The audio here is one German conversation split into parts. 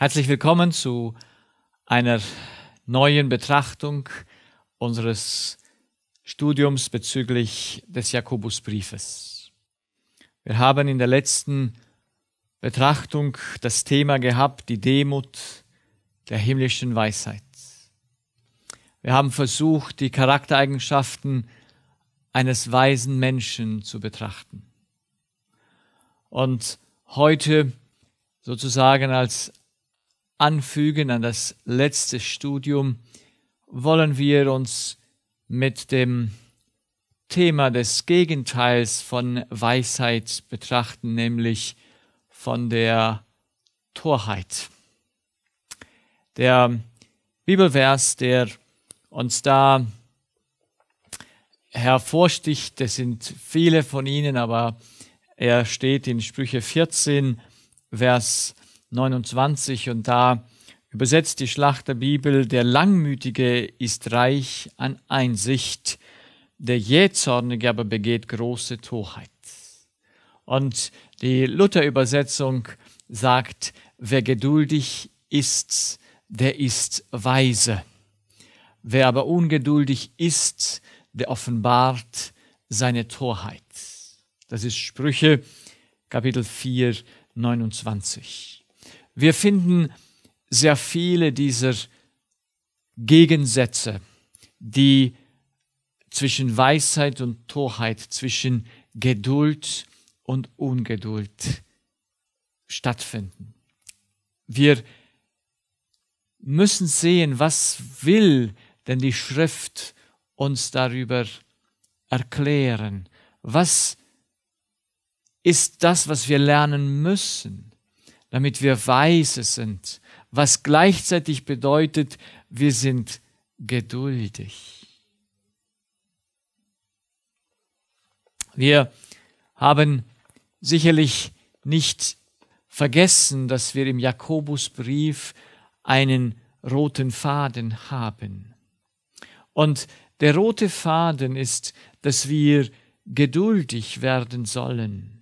Herzlich willkommen zu einer neuen Betrachtung unseres Studiums bezüglich des Jakobusbriefes. Wir haben in der letzten Betrachtung das Thema gehabt, die Demut der himmlischen Weisheit. Wir haben versucht, die Charaktereigenschaften eines weisen Menschen zu betrachten. Und heute sozusagen als anfügen an das letzte Studium, wollen wir uns mit dem Thema des Gegenteils von Weisheit betrachten, nämlich von der Torheit. Der Bibelvers, der uns da hervorsticht, das sind viele von ihnen, aber er steht in Sprüche 14, Vers 29 und da übersetzt die Schlachterbibel, der Langmütige ist reich an Einsicht, der Jähzornige aber begeht große Torheit. Und die Luther-Übersetzung sagt, wer geduldig ist, der ist weise. Wer aber ungeduldig ist, der offenbart seine Torheit. Das ist Sprüche Kapitel 4, 29. Wir finden sehr viele dieser Gegensätze, die zwischen Weisheit und Torheit, zwischen Geduld und Ungeduld stattfinden. Wir müssen sehen, was will denn die Schrift uns darüber erklären? Was ist das, was wir lernen müssen? damit wir weise sind, was gleichzeitig bedeutet, wir sind geduldig. Wir haben sicherlich nicht vergessen, dass wir im Jakobusbrief einen roten Faden haben. Und der rote Faden ist, dass wir geduldig werden sollen.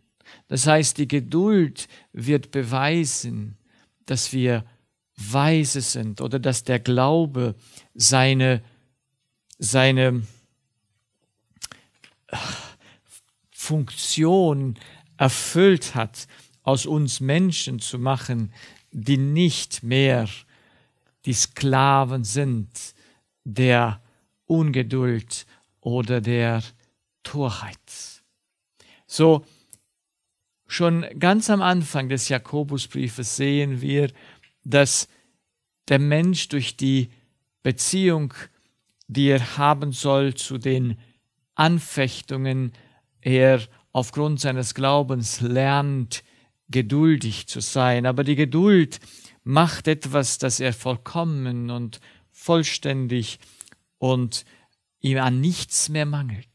Das heißt, die Geduld wird beweisen, dass wir weise sind oder dass der Glaube seine, seine äh, Funktion erfüllt hat, aus uns Menschen zu machen, die nicht mehr die Sklaven sind der Ungeduld oder der Torheit. So, Schon ganz am Anfang des Jakobusbriefes sehen wir, dass der Mensch durch die Beziehung, die er haben soll zu den Anfechtungen, er aufgrund seines Glaubens lernt, geduldig zu sein. Aber die Geduld macht etwas, das er vollkommen und vollständig und ihm an nichts mehr mangelt.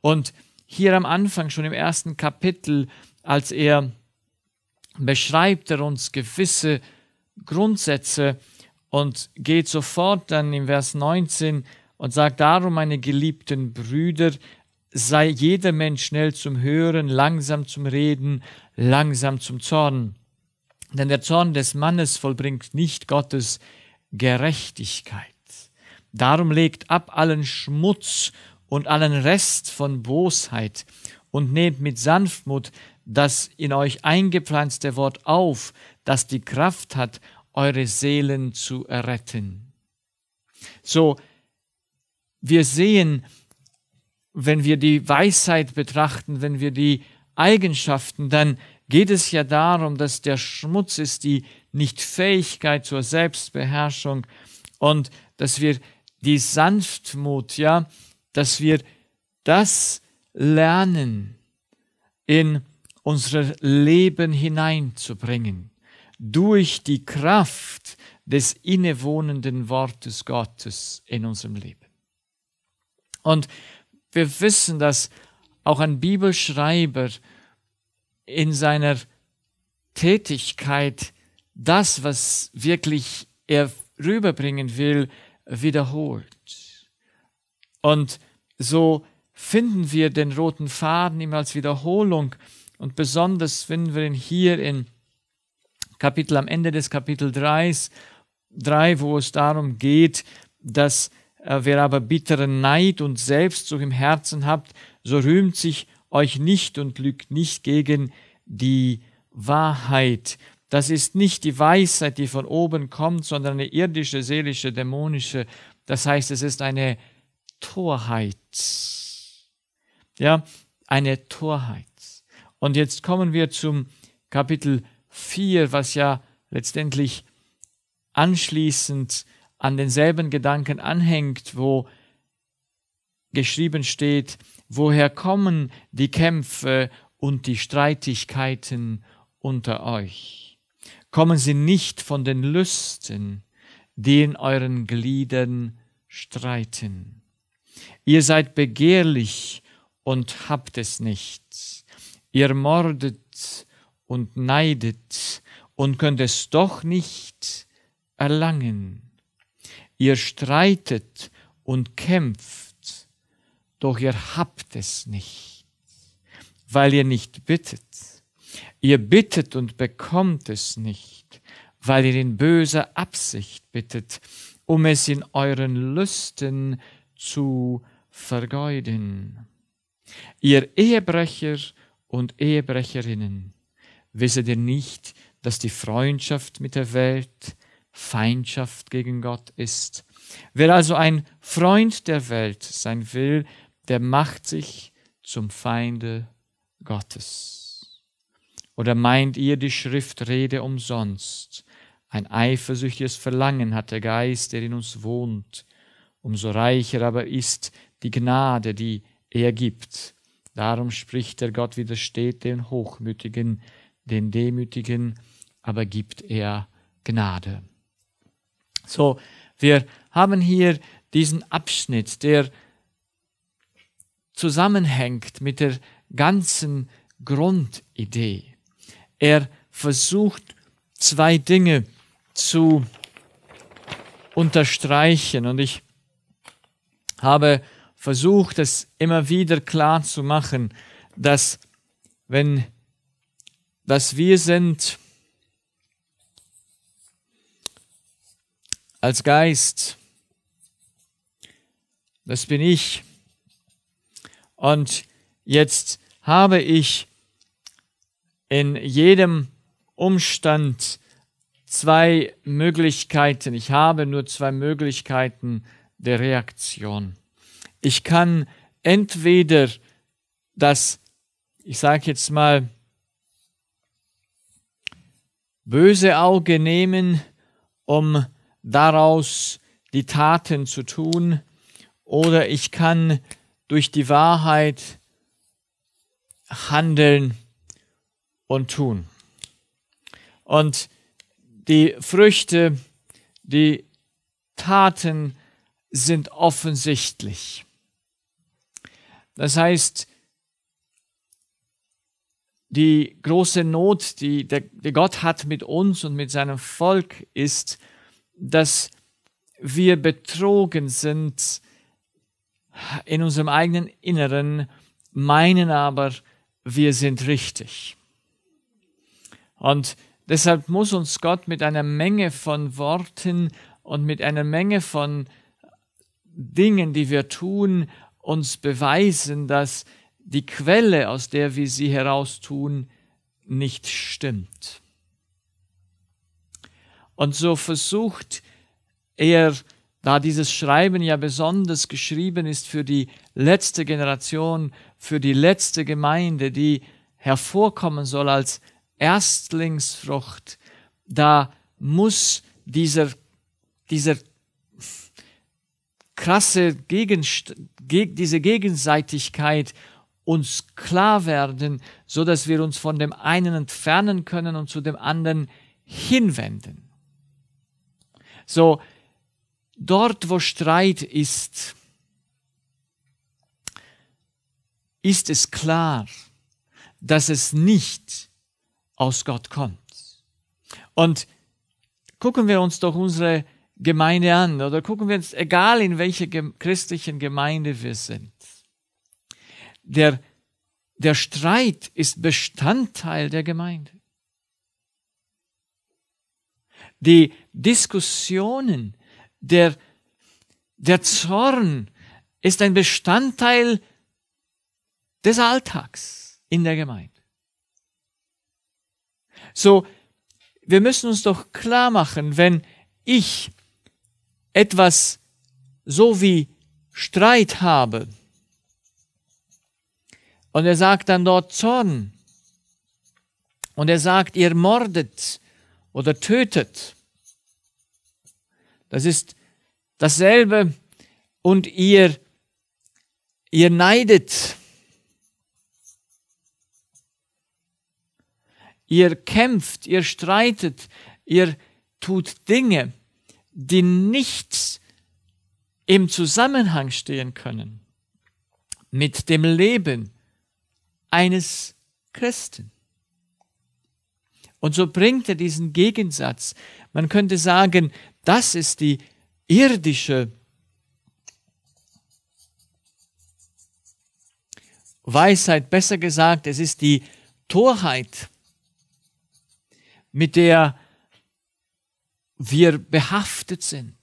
Und hier am Anfang, schon im ersten Kapitel, als er beschreibt er uns gewisse Grundsätze und geht sofort dann im Vers 19 und sagt darum, meine geliebten Brüder, sei jeder Mensch schnell zum Hören, langsam zum Reden, langsam zum Zorn. Denn der Zorn des Mannes vollbringt nicht Gottes Gerechtigkeit. Darum legt ab allen Schmutz und allen Rest von Bosheit und nehmt mit Sanftmut das in euch eingepflanzte Wort auf, das die Kraft hat, eure Seelen zu erretten. So, wir sehen, wenn wir die Weisheit betrachten, wenn wir die Eigenschaften, dann geht es ja darum, dass der Schmutz ist die Nichtfähigkeit zur Selbstbeherrschung und dass wir die Sanftmut, ja, dass wir das lernen, in unser Leben hineinzubringen, durch die Kraft des innewohnenden Wortes Gottes in unserem Leben. Und wir wissen, dass auch ein Bibelschreiber in seiner Tätigkeit das, was wirklich er rüberbringen will, wiederholt. Und so finden wir den roten Faden immer als Wiederholung. Und besonders finden wir ihn hier in Kapitel am Ende des Kapitel 3, 3 wo es darum geht, dass äh, wer aber bitteren Neid und Selbstsucht im Herzen habt, so rühmt sich euch nicht und lügt nicht gegen die Wahrheit. Das ist nicht die Weisheit, die von oben kommt, sondern eine irdische, seelische, dämonische. Das heißt, es ist eine Torheit. Ja, eine Torheit. Und jetzt kommen wir zum Kapitel 4, was ja letztendlich anschließend an denselben Gedanken anhängt, wo geschrieben steht, woher kommen die Kämpfe und die Streitigkeiten unter euch? Kommen sie nicht von den Lüsten, die in euren Gliedern streiten? Ihr seid begehrlich und habt es nicht. Ihr mordet und neidet und könnt es doch nicht erlangen. Ihr streitet und kämpft, doch ihr habt es nicht, weil ihr nicht bittet. Ihr bittet und bekommt es nicht, weil ihr in böser Absicht bittet, um es in euren Lüsten zu zu vergeuden. Ihr Ehebrecher und Ehebrecherinnen, wisset ihr nicht, dass die Freundschaft mit der Welt Feindschaft gegen Gott ist? Wer also ein Freund der Welt sein will, der macht sich zum Feinde Gottes. Oder meint ihr, die Schrift rede umsonst? Ein eifersüchtiges Verlangen hat der Geist, der in uns wohnt, umso reicher aber ist die Gnade, die er gibt. Darum spricht der Gott widersteht den Hochmütigen, den Demütigen, aber gibt er Gnade. So, wir haben hier diesen Abschnitt, der zusammenhängt mit der ganzen Grundidee. Er versucht zwei Dinge zu unterstreichen und ich habe versucht, es immer wieder klar zu machen, dass wenn, dass wir sind als Geist, das bin ich. Und jetzt habe ich in jedem Umstand zwei Möglichkeiten. Ich habe nur zwei Möglichkeiten, der Reaktion. Ich kann entweder das, ich sage jetzt mal, böse Auge nehmen, um daraus die Taten zu tun, oder ich kann durch die Wahrheit handeln und tun. Und die Früchte, die Taten sind offensichtlich. Das heißt, die große Not, die der, der Gott hat mit uns und mit seinem Volk, ist, dass wir betrogen sind in unserem eigenen Inneren, meinen aber, wir sind richtig. Und deshalb muss uns Gott mit einer Menge von Worten und mit einer Menge von Dingen, die wir tun, uns beweisen, dass die Quelle, aus der wir sie heraustun, nicht stimmt. Und so versucht er, da dieses Schreiben ja besonders geschrieben ist für die letzte Generation, für die letzte Gemeinde, die hervorkommen soll als Erstlingsfrucht, da muss dieser, dieser krasse Gegenst geg diese Gegenseitigkeit uns klar werden, so dass wir uns von dem einen entfernen können und zu dem anderen hinwenden. So, dort wo Streit ist, ist es klar, dass es nicht aus Gott kommt. Und gucken wir uns doch unsere Gemeinde an oder gucken wir uns, egal in welcher christlichen Gemeinde wir sind. Der, der Streit ist Bestandteil der Gemeinde. Die Diskussionen, der, der Zorn ist ein Bestandteil des Alltags in der Gemeinde. So, wir müssen uns doch klar machen, wenn ich etwas so wie Streit habe. Und er sagt dann dort Zorn. Und er sagt, ihr mordet oder tötet. Das ist dasselbe. Und ihr, ihr neidet. Ihr kämpft, ihr streitet, ihr tut Dinge die nicht im Zusammenhang stehen können mit dem Leben eines Christen. Und so bringt er diesen Gegensatz. Man könnte sagen, das ist die irdische Weisheit, besser gesagt, es ist die Torheit, mit der wir behaftet sind.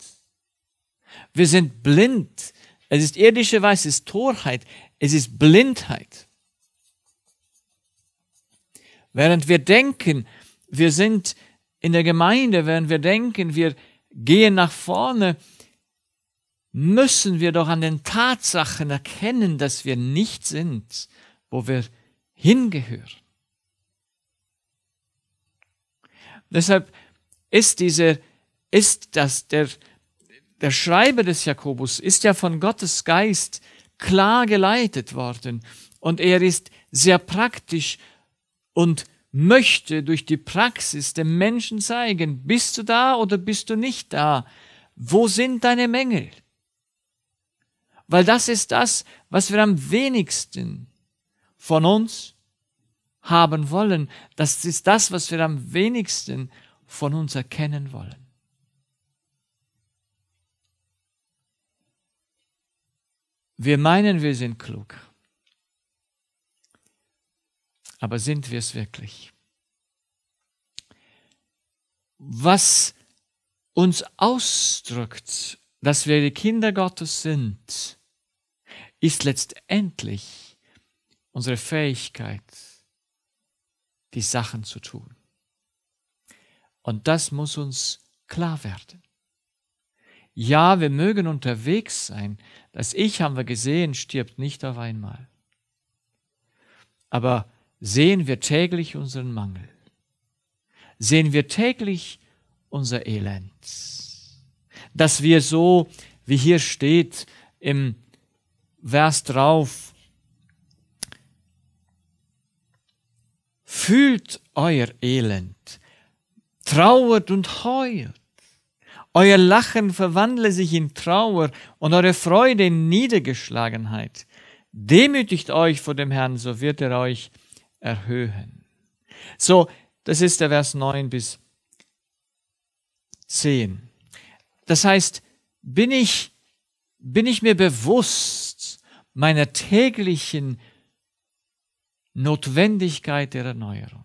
Wir sind blind. Es ist irdische Weisheit, es ist Torheit, es ist Blindheit. Während wir denken, wir sind in der Gemeinde, während wir denken, wir gehen nach vorne, müssen wir doch an den Tatsachen erkennen, dass wir nicht sind, wo wir hingehören. Deshalb ist dieser, ist das, der, der Schreiber des Jakobus ist ja von Gottes Geist klar geleitet worden und er ist sehr praktisch und möchte durch die Praxis dem Menschen zeigen, bist du da oder bist du nicht da? Wo sind deine Mängel? Weil das ist das, was wir am wenigsten von uns haben wollen. Das ist das, was wir am wenigsten von uns erkennen wollen. Wir meinen, wir sind klug, aber sind wir es wirklich? Was uns ausdrückt, dass wir die Kinder Gottes sind, ist letztendlich unsere Fähigkeit, die Sachen zu tun. Und das muss uns klar werden. Ja, wir mögen unterwegs sein. Das Ich haben wir gesehen, stirbt nicht auf einmal. Aber sehen wir täglich unseren Mangel? Sehen wir täglich unser Elend? Dass wir so, wie hier steht, im Vers drauf, fühlt euer Elend, trauert und heuert. Euer Lachen verwandle sich in Trauer und eure Freude in Niedergeschlagenheit. Demütigt euch vor dem Herrn, so wird er euch erhöhen. So, das ist der Vers 9 bis 10. Das heißt, bin ich, bin ich mir bewusst meiner täglichen Notwendigkeit der Erneuerung?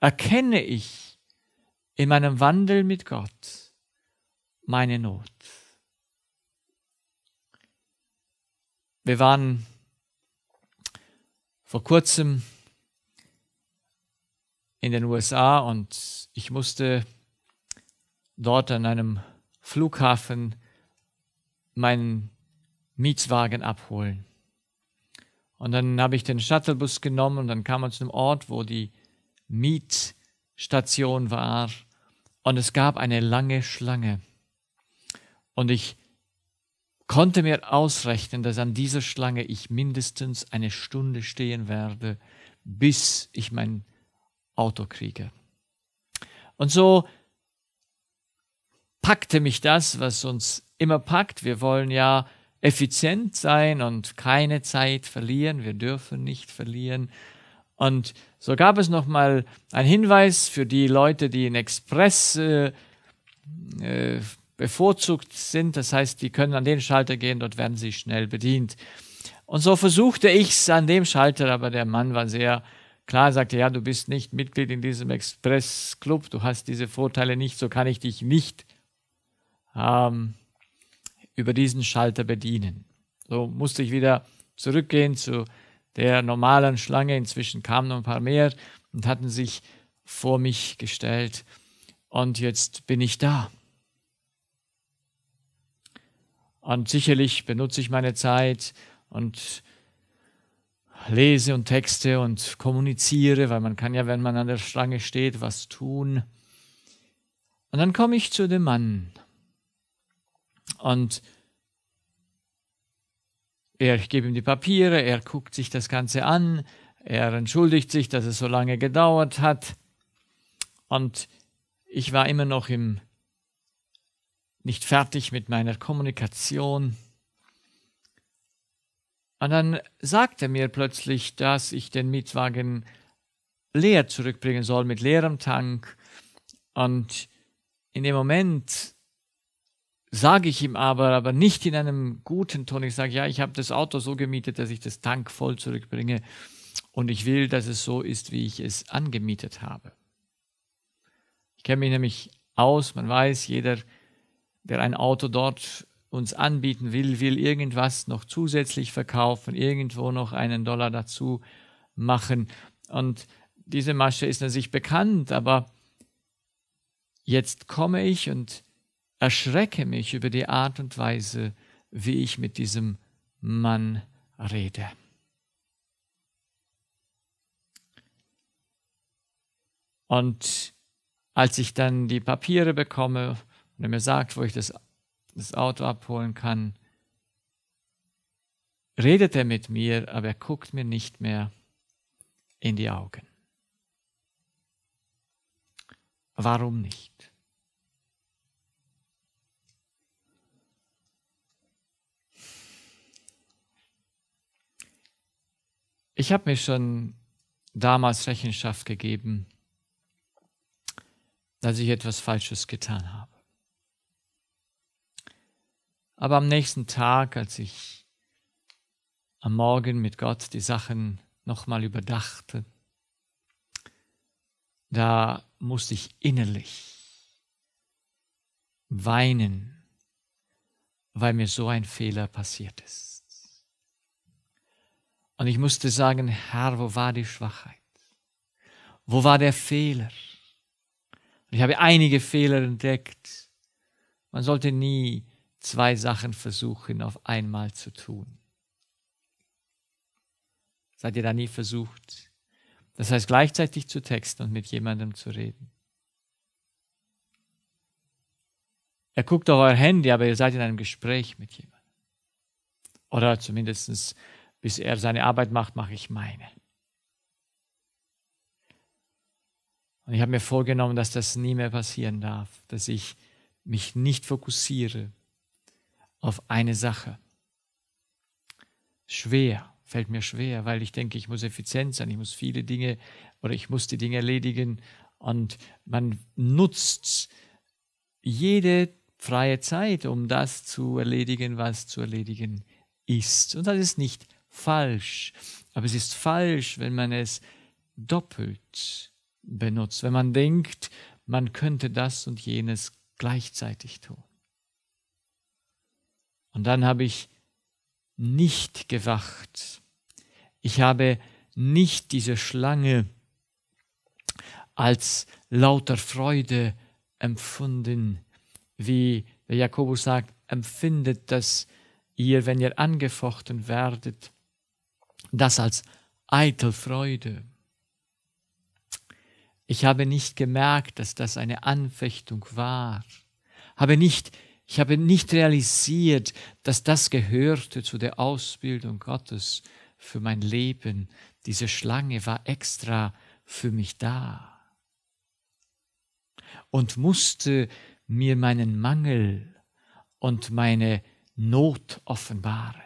erkenne ich in meinem Wandel mit Gott meine Not. Wir waren vor kurzem in den USA und ich musste dort an einem Flughafen meinen Mietwagen abholen. Und dann habe ich den Shuttlebus genommen und dann kam man zu einem Ort, wo die Mietstation war und es gab eine lange Schlange. Und ich konnte mir ausrechnen, dass an dieser Schlange ich mindestens eine Stunde stehen werde, bis ich mein Auto kriege. Und so packte mich das, was uns immer packt. Wir wollen ja effizient sein und keine Zeit verlieren. Wir dürfen nicht verlieren. Und so gab es nochmal einen Hinweis für die Leute, die in Express äh, äh, bevorzugt sind. Das heißt, die können an den Schalter gehen, dort werden sie schnell bedient. Und so versuchte ich es an dem Schalter, aber der Mann war sehr klar, sagte, ja, du bist nicht Mitglied in diesem Express-Club, du hast diese Vorteile nicht, so kann ich dich nicht ähm, über diesen Schalter bedienen. So musste ich wieder zurückgehen zu der normalen Schlange. Inzwischen kamen noch ein paar mehr und hatten sich vor mich gestellt. Und jetzt bin ich da. Und sicherlich benutze ich meine Zeit und lese und texte und kommuniziere, weil man kann ja, wenn man an der Schlange steht, was tun. Und dann komme ich zu dem Mann. Und er, ich gebe ihm die Papiere, er guckt sich das Ganze an, er entschuldigt sich, dass es so lange gedauert hat. Und ich war immer noch im, nicht fertig mit meiner Kommunikation. Und dann sagt er mir plötzlich, dass ich den Mietwagen leer zurückbringen soll mit leerem Tank. Und in dem Moment sage ich ihm aber, aber nicht in einem guten Ton. Ich sage, ja, ich habe das Auto so gemietet, dass ich das Tank voll zurückbringe und ich will, dass es so ist, wie ich es angemietet habe. Ich kenne mich nämlich aus, man weiß, jeder, der ein Auto dort uns anbieten will, will irgendwas noch zusätzlich verkaufen, irgendwo noch einen Dollar dazu machen. Und diese Masche ist an sich bekannt, aber jetzt komme ich und erschrecke mich über die Art und Weise, wie ich mit diesem Mann rede. Und als ich dann die Papiere bekomme und er mir sagt, wo ich das, das Auto abholen kann, redet er mit mir, aber er guckt mir nicht mehr in die Augen. Warum nicht? Ich habe mir schon damals Rechenschaft gegeben, dass ich etwas Falsches getan habe. Aber am nächsten Tag, als ich am Morgen mit Gott die Sachen nochmal überdachte, da musste ich innerlich weinen, weil mir so ein Fehler passiert ist. Und ich musste sagen, Herr, wo war die Schwachheit? Wo war der Fehler? Und ich habe einige Fehler entdeckt. Man sollte nie zwei Sachen versuchen auf einmal zu tun. Seid ihr da nie versucht? Das heißt, gleichzeitig zu texten und mit jemandem zu reden. Er guckt auf euer Handy, aber ihr seid in einem Gespräch mit jemandem. Oder zumindestens bis er seine Arbeit macht, mache ich meine. Und ich habe mir vorgenommen, dass das nie mehr passieren darf, dass ich mich nicht fokussiere auf eine Sache. Schwer, fällt mir schwer, weil ich denke, ich muss effizient sein, ich muss viele Dinge oder ich muss die Dinge erledigen und man nutzt jede freie Zeit, um das zu erledigen, was zu erledigen ist. Und das ist nicht falsch. Aber es ist falsch, wenn man es doppelt benutzt, wenn man denkt, man könnte das und jenes gleichzeitig tun. Und dann habe ich nicht gewacht. Ich habe nicht diese Schlange als lauter Freude empfunden, wie der Jakobus sagt, empfindet, dass ihr, wenn ihr angefochten werdet, das als eitel Freude. Ich habe nicht gemerkt, dass das eine Anfechtung war. Habe nicht, ich habe nicht realisiert, dass das gehörte zu der Ausbildung Gottes für mein Leben. Diese Schlange war extra für mich da und musste mir meinen Mangel und meine Not offenbaren.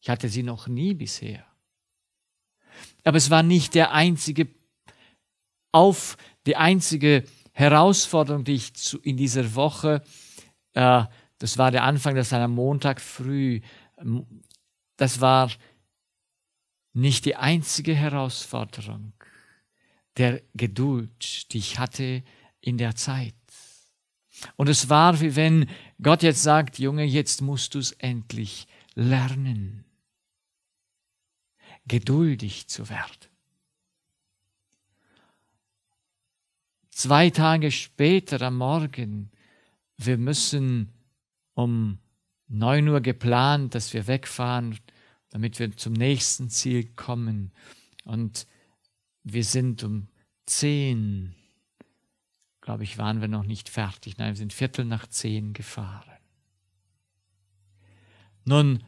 Ich hatte sie noch nie bisher. Aber es war nicht der einzige auf die einzige Herausforderung, die ich zu, in dieser Woche, äh, das war der Anfang, das war am Montag früh, das war nicht die einzige Herausforderung der Geduld, die ich hatte in der Zeit. Und es war wie wenn Gott jetzt sagt, Junge, jetzt musst du es endlich lernen geduldig zu werden. Zwei Tage später am Morgen, wir müssen um 9 Uhr geplant, dass wir wegfahren, damit wir zum nächsten Ziel kommen. Und wir sind um 10, glaube ich, waren wir noch nicht fertig. Nein, wir sind Viertel nach 10 gefahren. Nun,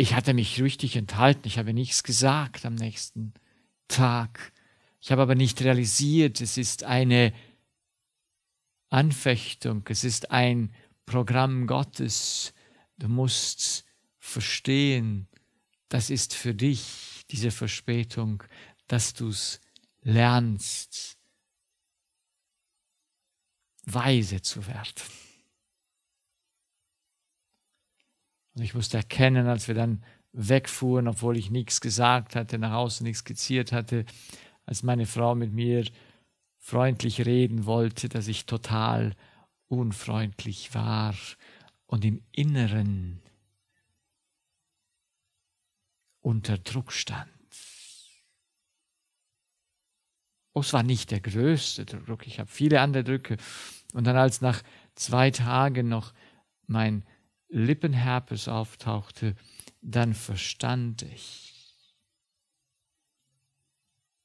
Ich hatte mich richtig enthalten, ich habe nichts gesagt am nächsten Tag. Ich habe aber nicht realisiert, es ist eine Anfechtung, es ist ein Programm Gottes. Du musst verstehen, das ist für dich diese Verspätung, dass du es lernst, weise zu werden. Und ich musste erkennen, als wir dann wegfuhren, obwohl ich nichts gesagt hatte, nach außen nichts skizziert hatte, als meine Frau mit mir freundlich reden wollte, dass ich total unfreundlich war und im Inneren unter Druck stand. Oh, es war nicht der größte Druck, ich habe viele andere Drücke. Und dann als nach zwei Tagen noch mein Lippenherpes auftauchte, dann verstand ich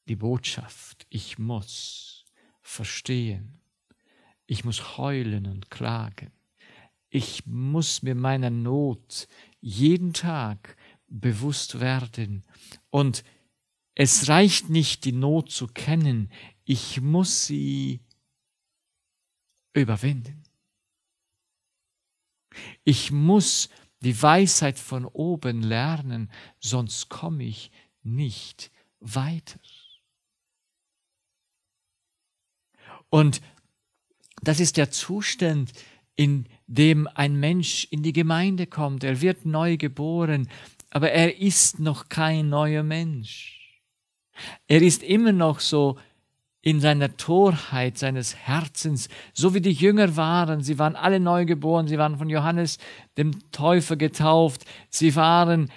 die Botschaft, ich muss verstehen, ich muss heulen und klagen, ich muss mir meiner Not jeden Tag bewusst werden und es reicht nicht, die Not zu kennen, ich muss sie überwinden. Ich muss die Weisheit von oben lernen, sonst komme ich nicht weiter. Und das ist der Zustand, in dem ein Mensch in die Gemeinde kommt. Er wird neu geboren, aber er ist noch kein neuer Mensch. Er ist immer noch so in seiner Torheit seines Herzens, so wie die Jünger waren. Sie waren alle neugeboren, sie waren von Johannes dem Täufer getauft, sie waren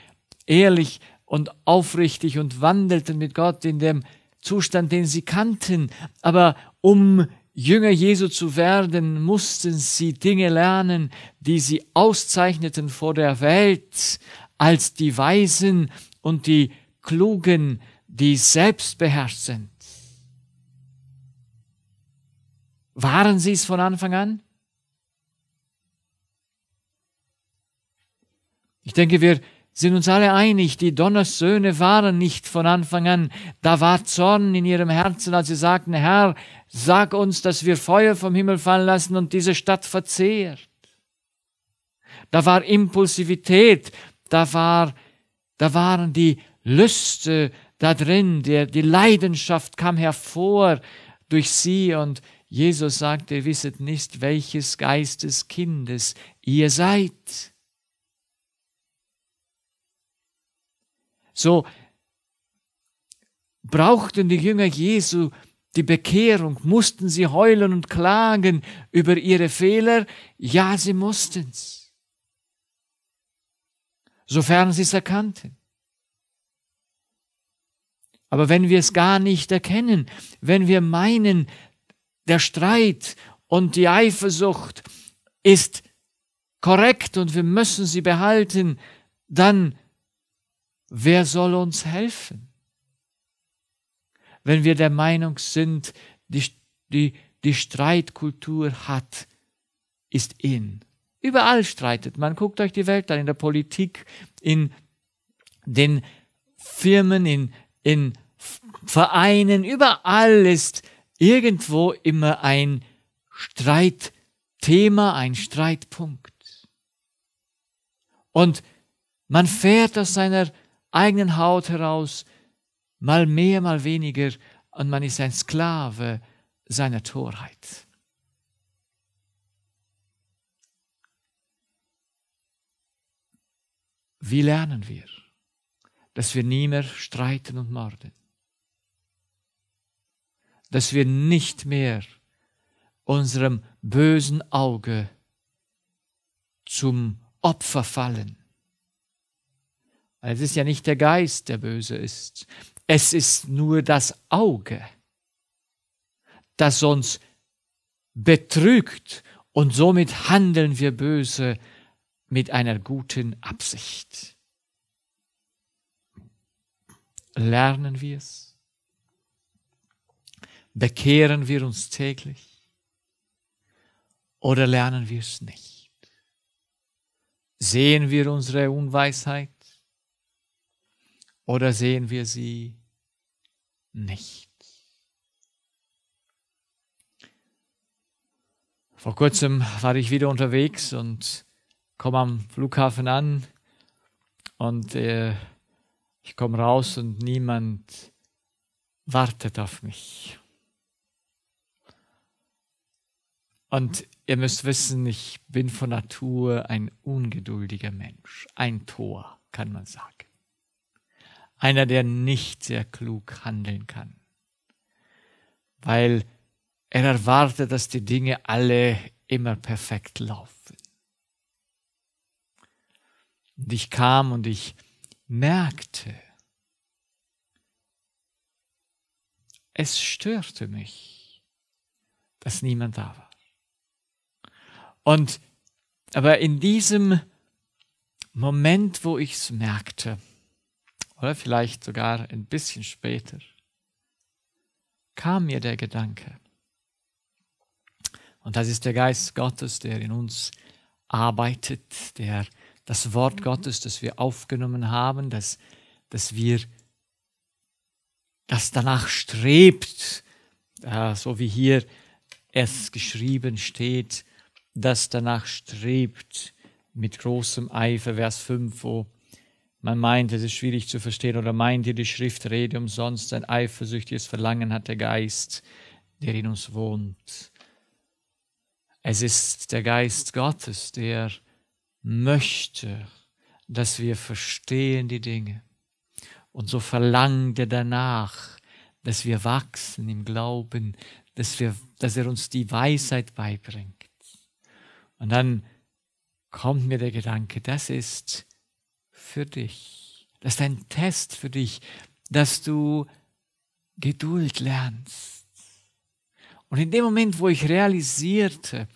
ehrlich und aufrichtig und wandelten mit Gott in dem Zustand, den sie kannten. Aber um Jünger Jesu zu werden, mussten sie Dinge lernen, die sie auszeichneten vor der Welt als die Weisen und die Klugen, die selbstbeherrscht sind. Waren sie es von Anfang an? Ich denke, wir sind uns alle einig, die Donners Söhne waren nicht von Anfang an. Da war Zorn in ihrem Herzen, als sie sagten, Herr, sag uns, dass wir Feuer vom Himmel fallen lassen und diese Stadt verzehrt. Da war Impulsivität, da war, da waren die Lüste da drin, der, die Leidenschaft kam hervor durch sie und Jesus sagte, wisset nicht, welches Geistes Kindes ihr seid. So brauchten die Jünger Jesu die Bekehrung, mussten sie heulen und klagen über ihre Fehler? Ja, sie mussten's. Sofern sie es erkannten. Aber wenn wir es gar nicht erkennen, wenn wir meinen, der Streit und die Eifersucht ist korrekt und wir müssen sie behalten, dann wer soll uns helfen? Wenn wir der Meinung sind, die, die, die Streitkultur hat, ist in. Überall streitet man. Guckt euch die Welt an, in der Politik, in den Firmen, in, in Vereinen, überall ist irgendwo immer ein Streitthema, ein Streitpunkt. Und man fährt aus seiner eigenen Haut heraus, mal mehr, mal weniger, und man ist ein Sklave seiner Torheit. Wie lernen wir, dass wir nie mehr streiten und morden? dass wir nicht mehr unserem bösen Auge zum Opfer fallen. Es ist ja nicht der Geist, der böse ist. Es ist nur das Auge, das uns betrügt und somit handeln wir böse mit einer guten Absicht. Lernen wir es? Bekehren wir uns täglich oder lernen wir es nicht? Sehen wir unsere Unweisheit oder sehen wir sie nicht? Vor kurzem war ich wieder unterwegs und komme am Flughafen an und äh, ich komme raus und niemand wartet auf mich. Und ihr müsst wissen, ich bin von Natur ein ungeduldiger Mensch, ein Tor, kann man sagen. Einer, der nicht sehr klug handeln kann, weil er erwartet, dass die Dinge alle immer perfekt laufen. Und ich kam und ich merkte, es störte mich, dass niemand da war. Und aber in diesem Moment, wo ich es merkte, oder vielleicht sogar ein bisschen später, kam mir der Gedanke. Und das ist der Geist Gottes, der in uns arbeitet, der das Wort mhm. Gottes, das wir aufgenommen haben, das, dass wir das danach strebt, äh, so wie hier es geschrieben steht, das danach strebt, mit großem Eifer, Vers 5, wo man meint, es ist schwierig zu verstehen oder meint ihr, die Schrift rede umsonst, ein eifersüchtiges Verlangen hat der Geist, der in uns wohnt. Es ist der Geist Gottes, der möchte, dass wir verstehen die Dinge. Und so verlangt er danach, dass wir wachsen im Glauben, dass, wir, dass er uns die Weisheit beibringt. Und dann kommt mir der Gedanke, das ist für dich. Das ist ein Test für dich, dass du Geduld lernst. Und in dem Moment, wo ich realisierte,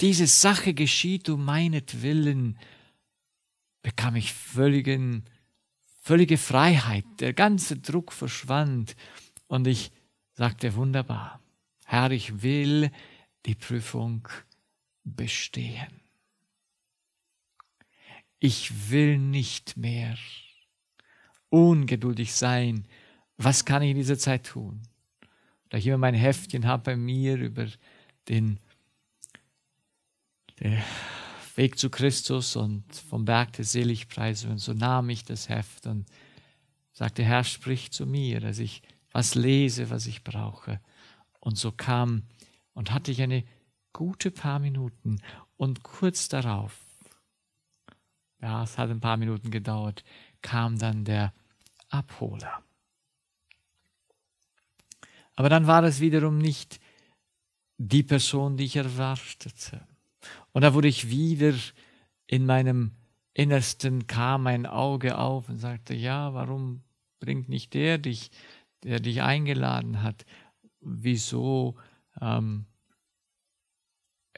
diese Sache geschieht um meinetwillen, bekam ich völligen, völlige Freiheit. Der ganze Druck verschwand und ich sagte wunderbar, Herr, ich will die Prüfung bestehen. Ich will nicht mehr ungeduldig sein. Was kann ich in dieser Zeit tun? Da ich immer mein Heftchen habe bei mir über den, den Weg zu Christus und vom Berg der Seligpreisung. So nahm ich das Heft und sagte, Herr, sprich zu mir, dass ich was lese, was ich brauche. Und so kam und hatte ich eine gute paar Minuten und kurz darauf, ja, es hat ein paar Minuten gedauert, kam dann der Abholer. Aber dann war es wiederum nicht die Person, die ich erwartete. Und da wurde ich wieder in meinem Innersten kam mein Auge auf und sagte, ja, warum bringt nicht der dich, der dich eingeladen hat? Wieso ähm,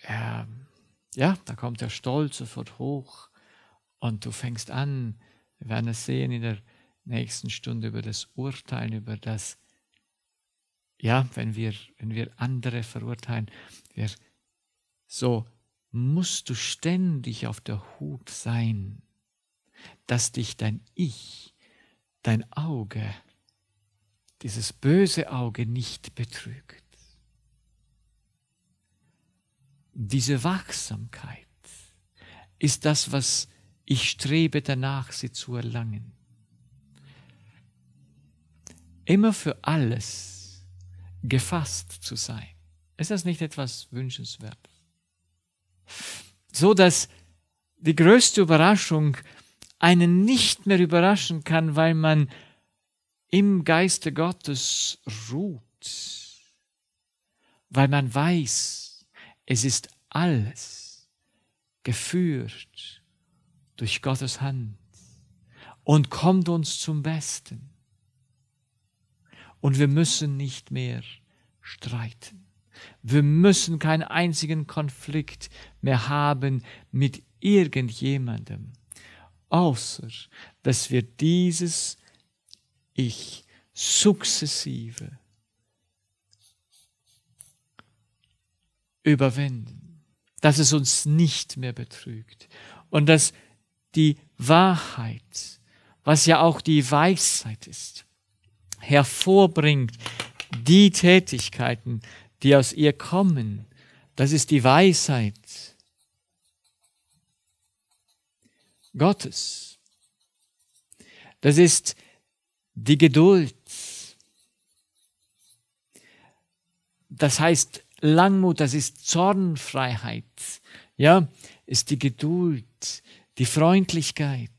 er, ähm, ja, da kommt der Stolz sofort hoch und du fängst an, wir werden es sehen in der nächsten Stunde über das Urteilen, über das, ja, wenn wir, wenn wir andere verurteilen, wir, so musst du ständig auf der Hut sein, dass dich dein Ich, dein Auge, dieses böse Auge nicht betrügt. Diese Wachsamkeit ist das, was ich strebe danach, sie zu erlangen. Immer für alles gefasst zu sein. Ist das nicht etwas wünschenswert? So dass die größte Überraschung einen nicht mehr überraschen kann, weil man im Geiste Gottes ruht, weil man weiß, es ist alles geführt durch Gottes Hand und kommt uns zum Besten. Und wir müssen nicht mehr streiten. Wir müssen keinen einzigen Konflikt mehr haben mit irgendjemandem, außer dass wir dieses Ich sukzessive überwinden, dass es uns nicht mehr betrügt und dass die Wahrheit, was ja auch die Weisheit ist, hervorbringt die Tätigkeiten, die aus ihr kommen. Das ist die Weisheit Gottes. Das ist die Geduld. Das heißt Langmut, das ist Zornfreiheit, ja, ist die Geduld, die Freundlichkeit.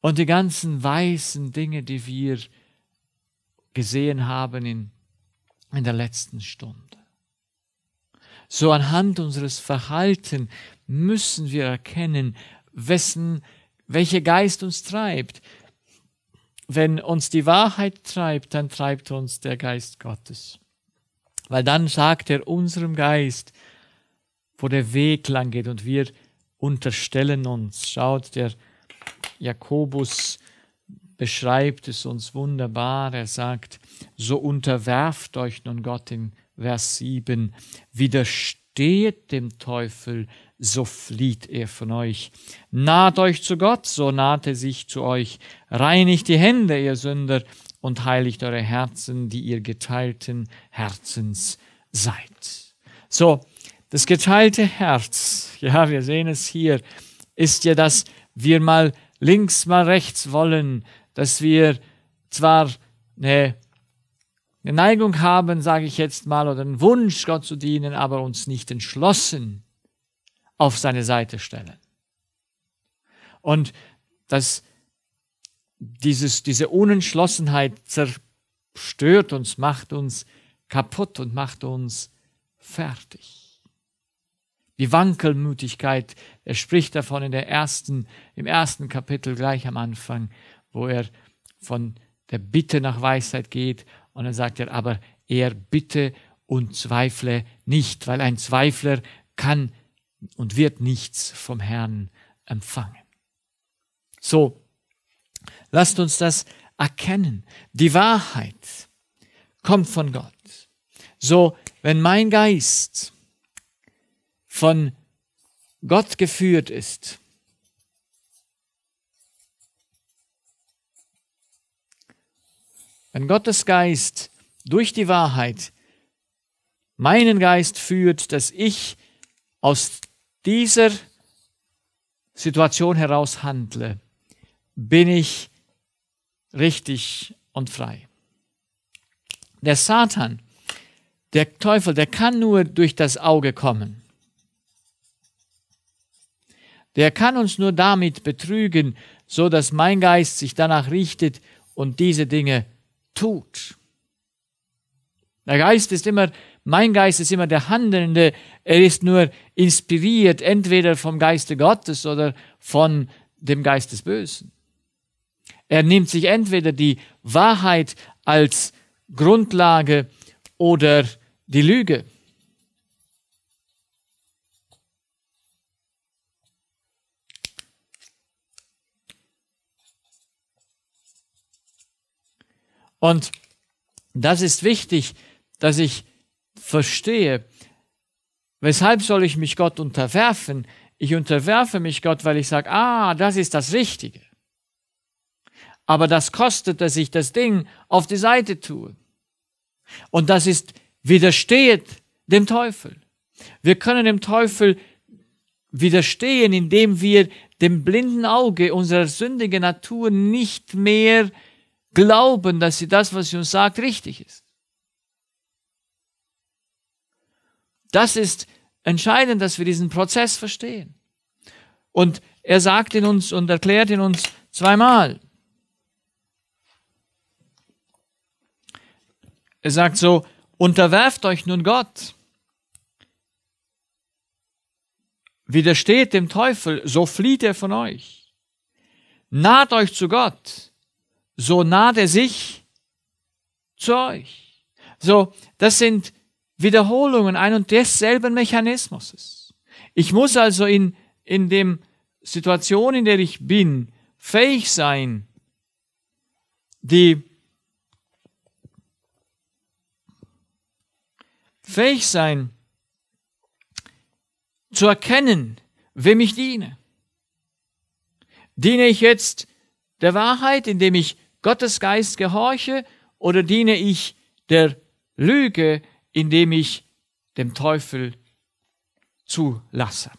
Und die ganzen weißen Dinge, die wir gesehen haben in, in der letzten Stunde. So anhand unseres Verhalten müssen wir erkennen, wessen, welcher Geist uns treibt, wenn uns die Wahrheit treibt, dann treibt uns der Geist Gottes. Weil dann sagt er unserem Geist, wo der Weg lang geht und wir unterstellen uns. Schaut, der Jakobus beschreibt es uns wunderbar. Er sagt, so unterwerft euch nun Gott in Vers 7, widersteht dem Teufel, so flieht er von euch. Naht euch zu Gott, so naht er sich zu euch. Reinigt die Hände, ihr Sünder, und heiligt eure Herzen, die ihr geteilten Herzens seid. So, das geteilte Herz, ja, wir sehen es hier, ist ja, dass wir mal links, mal rechts wollen, dass wir zwar eine eine Neigung haben, sage ich jetzt mal, oder einen Wunsch, Gott zu dienen, aber uns nicht entschlossen auf seine Seite stellen. Und dass dieses, diese Unentschlossenheit zerstört uns, macht uns kaputt und macht uns fertig. Die Wankelmütigkeit, er spricht davon in der ersten, im ersten Kapitel gleich am Anfang, wo er von der Bitte nach Weisheit geht und dann sagt er, aber er bitte und zweifle nicht, weil ein Zweifler kann und wird nichts vom Herrn empfangen. So, lasst uns das erkennen. Die Wahrheit kommt von Gott. So, wenn mein Geist von Gott geführt ist, wenn Gottes Geist durch die Wahrheit meinen Geist führt, dass ich aus dieser Situation heraus handle, bin ich richtig und frei. Der Satan, der Teufel, der kann nur durch das Auge kommen. Der kann uns nur damit betrügen, so dass mein Geist sich danach richtet und diese Dinge tut. Der Geist ist immer mein Geist ist immer der Handelnde. Er ist nur inspiriert, entweder vom Geiste Gottes oder von dem Geist des Bösen. Er nimmt sich entweder die Wahrheit als Grundlage oder die Lüge. Und das ist wichtig, dass ich verstehe. Weshalb soll ich mich Gott unterwerfen? Ich unterwerfe mich Gott, weil ich sage, ah, das ist das Richtige. Aber das kostet, dass ich das Ding auf die Seite tue. Und das ist, widersteht dem Teufel. Wir können dem Teufel widerstehen, indem wir dem blinden Auge unserer sündigen Natur nicht mehr glauben, dass sie das, was sie uns sagt, richtig ist. Das ist entscheidend, dass wir diesen Prozess verstehen. Und er sagt in uns und erklärt in uns zweimal. Er sagt so, unterwerft euch nun Gott. Widersteht dem Teufel, so flieht er von euch. Naht euch zu Gott, so naht er sich zu euch. So, das sind Wiederholungen ein und desselben Mechanismus. Ich muss also in, in dem Situation, in der ich bin, fähig sein, die fähig sein, zu erkennen, wem ich diene. Diene ich jetzt der Wahrheit, indem ich Gottes Geist gehorche, oder diene ich der Lüge, indem ich dem Teufel zulasse.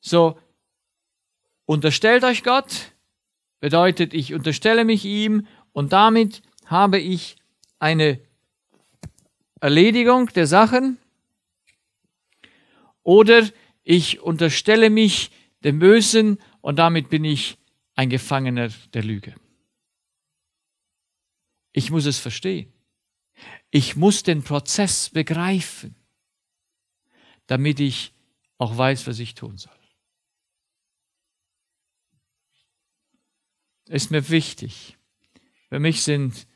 So, unterstellt euch Gott, bedeutet, ich unterstelle mich ihm und damit habe ich eine Erledigung der Sachen oder ich unterstelle mich dem Bösen und damit bin ich ein Gefangener der Lüge. Ich muss es verstehen. Ich muss den Prozess begreifen, damit ich auch weiß, was ich tun soll. Ist mir wichtig. Für mich sind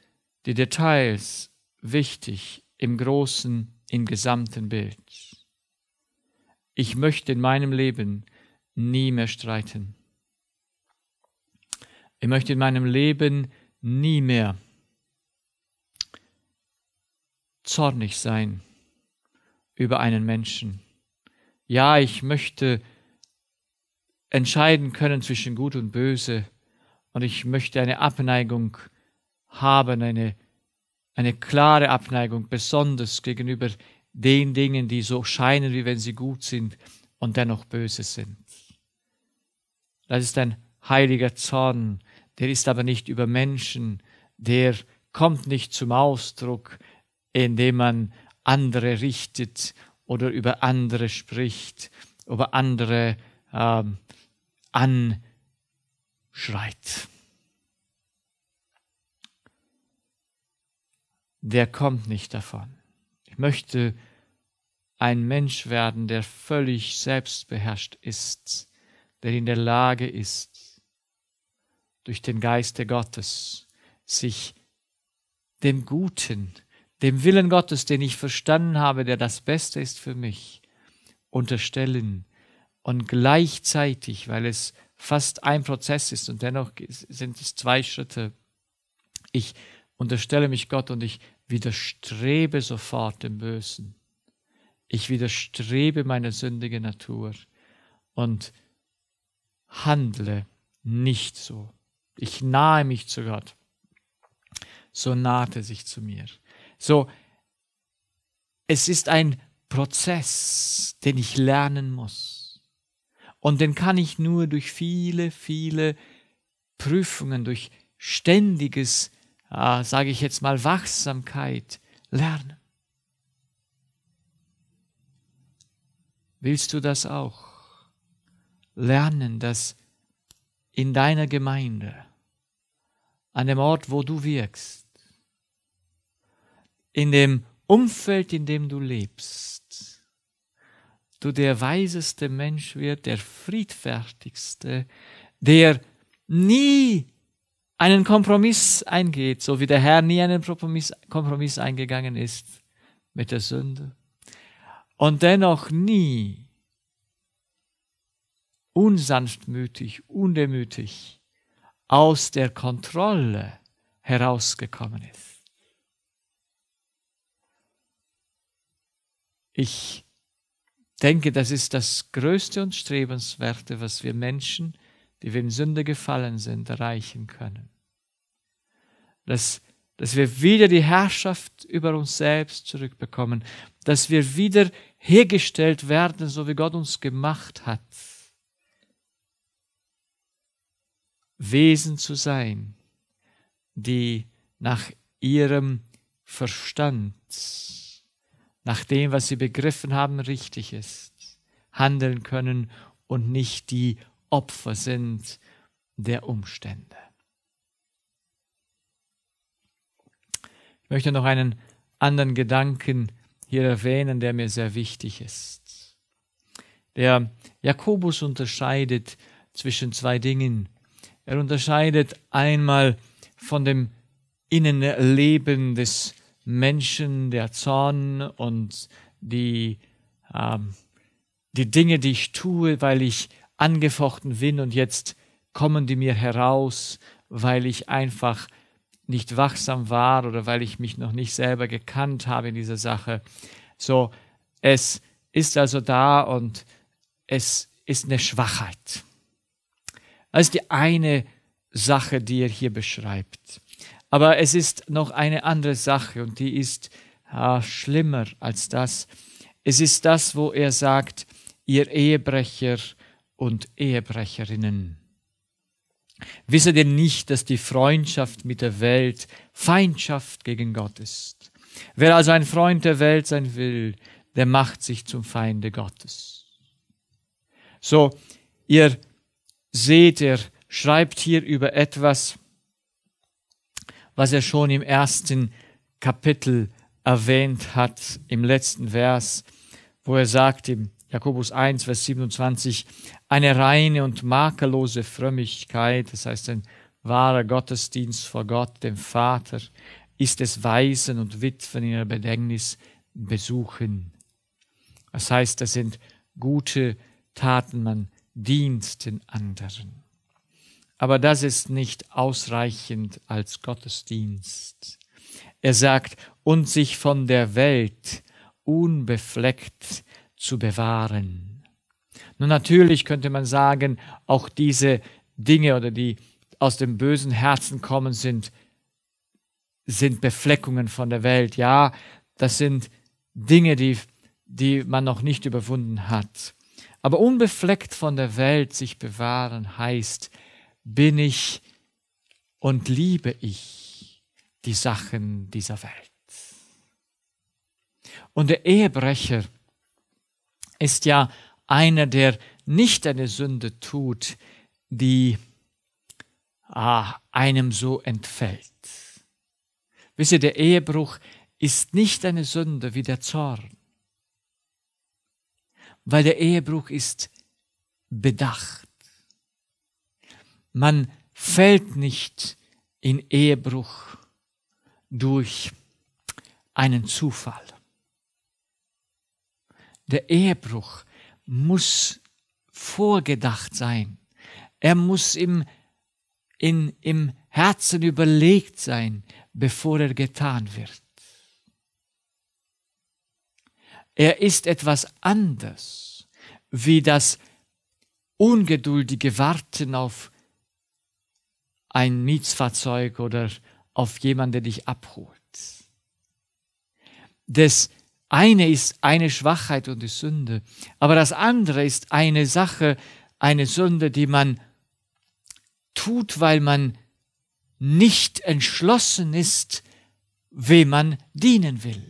die Details wichtig im großen, im gesamten Bild. Ich möchte in meinem Leben nie mehr streiten. Ich möchte in meinem Leben nie mehr streiten zornig sein über einen Menschen. Ja, ich möchte entscheiden können zwischen Gut und Böse und ich möchte eine Abneigung haben, eine, eine klare Abneigung, besonders gegenüber den Dingen, die so scheinen, wie wenn sie gut sind und dennoch böse sind. Das ist ein heiliger Zorn, der ist aber nicht über Menschen, der kommt nicht zum Ausdruck, indem man andere richtet oder über andere spricht, über andere ähm, anschreit. Der kommt nicht davon. Ich möchte ein Mensch werden, der völlig selbstbeherrscht ist, der in der Lage ist, durch den Geiste Gottes sich dem Guten zu dem Willen Gottes, den ich verstanden habe, der das Beste ist für mich, unterstellen und gleichzeitig, weil es fast ein Prozess ist und dennoch sind es zwei Schritte, ich unterstelle mich Gott und ich widerstrebe sofort dem Bösen. Ich widerstrebe meiner sündigen Natur und handle nicht so. Ich nahe mich zu Gott. So nahte sich zu mir. So, es ist ein Prozess, den ich lernen muss. Und den kann ich nur durch viele, viele Prüfungen, durch ständiges, äh, sage ich jetzt mal, Wachsamkeit lernen. Willst du das auch? Lernen, dass in deiner Gemeinde, an dem Ort, wo du wirkst, in dem Umfeld, in dem du lebst, du der weiseste Mensch wird, der friedfertigste, der nie einen Kompromiss eingeht, so wie der Herr nie einen Kompromiss, Kompromiss eingegangen ist mit der Sünde und dennoch nie unsanftmütig, undemütig aus der Kontrolle herausgekommen ist. Ich denke, das ist das Größte und Strebenswerte, was wir Menschen, die wir in Sünde gefallen sind, erreichen können. Dass, dass wir wieder die Herrschaft über uns selbst zurückbekommen, dass wir wieder hergestellt werden, so wie Gott uns gemacht hat. Wesen zu sein, die nach ihrem Verstand nach dem, was sie begriffen haben, richtig ist, handeln können und nicht die Opfer sind der Umstände. Ich möchte noch einen anderen Gedanken hier erwähnen, der mir sehr wichtig ist. Der Jakobus unterscheidet zwischen zwei Dingen. Er unterscheidet einmal von dem Innenleben des Menschen, der Zorn und die, ähm, die Dinge, die ich tue, weil ich angefochten bin und jetzt kommen die mir heraus, weil ich einfach nicht wachsam war oder weil ich mich noch nicht selber gekannt habe in dieser Sache. So, es ist also da und es ist eine Schwachheit. Das ist die eine Sache, die er hier beschreibt. Aber es ist noch eine andere Sache und die ist ah, schlimmer als das. Es ist das, wo er sagt, ihr Ehebrecher und Ehebrecherinnen. Wisset ihr nicht, dass die Freundschaft mit der Welt Feindschaft gegen Gott ist? Wer also ein Freund der Welt sein will, der macht sich zum Feinde Gottes. So, ihr seht, er schreibt hier über etwas, was er schon im ersten Kapitel erwähnt hat, im letzten Vers, wo er sagt, im Jakobus 1, Vers 27, eine reine und makellose Frömmigkeit, das heißt ein wahrer Gottesdienst vor Gott, dem Vater, ist es Waisen und Witwen in ihrer Bedängnis besuchen. Das heißt, das sind gute Taten, man dient den anderen. Aber das ist nicht ausreichend als Gottesdienst. Er sagt, und sich von der Welt unbefleckt zu bewahren. Nun natürlich könnte man sagen, auch diese Dinge oder die aus dem bösen Herzen kommen sind, sind Befleckungen von der Welt. Ja, das sind Dinge, die, die man noch nicht überwunden hat. Aber unbefleckt von der Welt sich bewahren heißt, bin ich und liebe ich die Sachen dieser Welt. Und der Ehebrecher ist ja einer, der nicht eine Sünde tut, die ah, einem so entfällt. Wisst ihr, der Ehebruch ist nicht eine Sünde wie der Zorn, weil der Ehebruch ist bedacht. Man fällt nicht in Ehebruch durch einen Zufall. Der Ehebruch muss vorgedacht sein. Er muss im, in, im Herzen überlegt sein, bevor er getan wird. Er ist etwas anders wie das ungeduldige Warten auf ein Mietsfahrzeug oder auf jemanden, der dich abholt. Das eine ist eine Schwachheit und die Sünde, aber das andere ist eine Sache, eine Sünde, die man tut, weil man nicht entschlossen ist, wem man dienen will.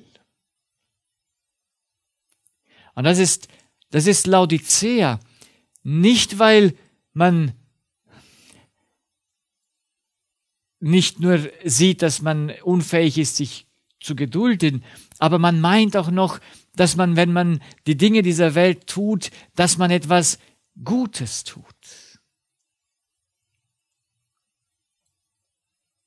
Und das ist, das ist Laodicea, nicht weil man nicht nur sieht, dass man unfähig ist, sich zu gedulden, aber man meint auch noch, dass man, wenn man die Dinge dieser Welt tut, dass man etwas Gutes tut.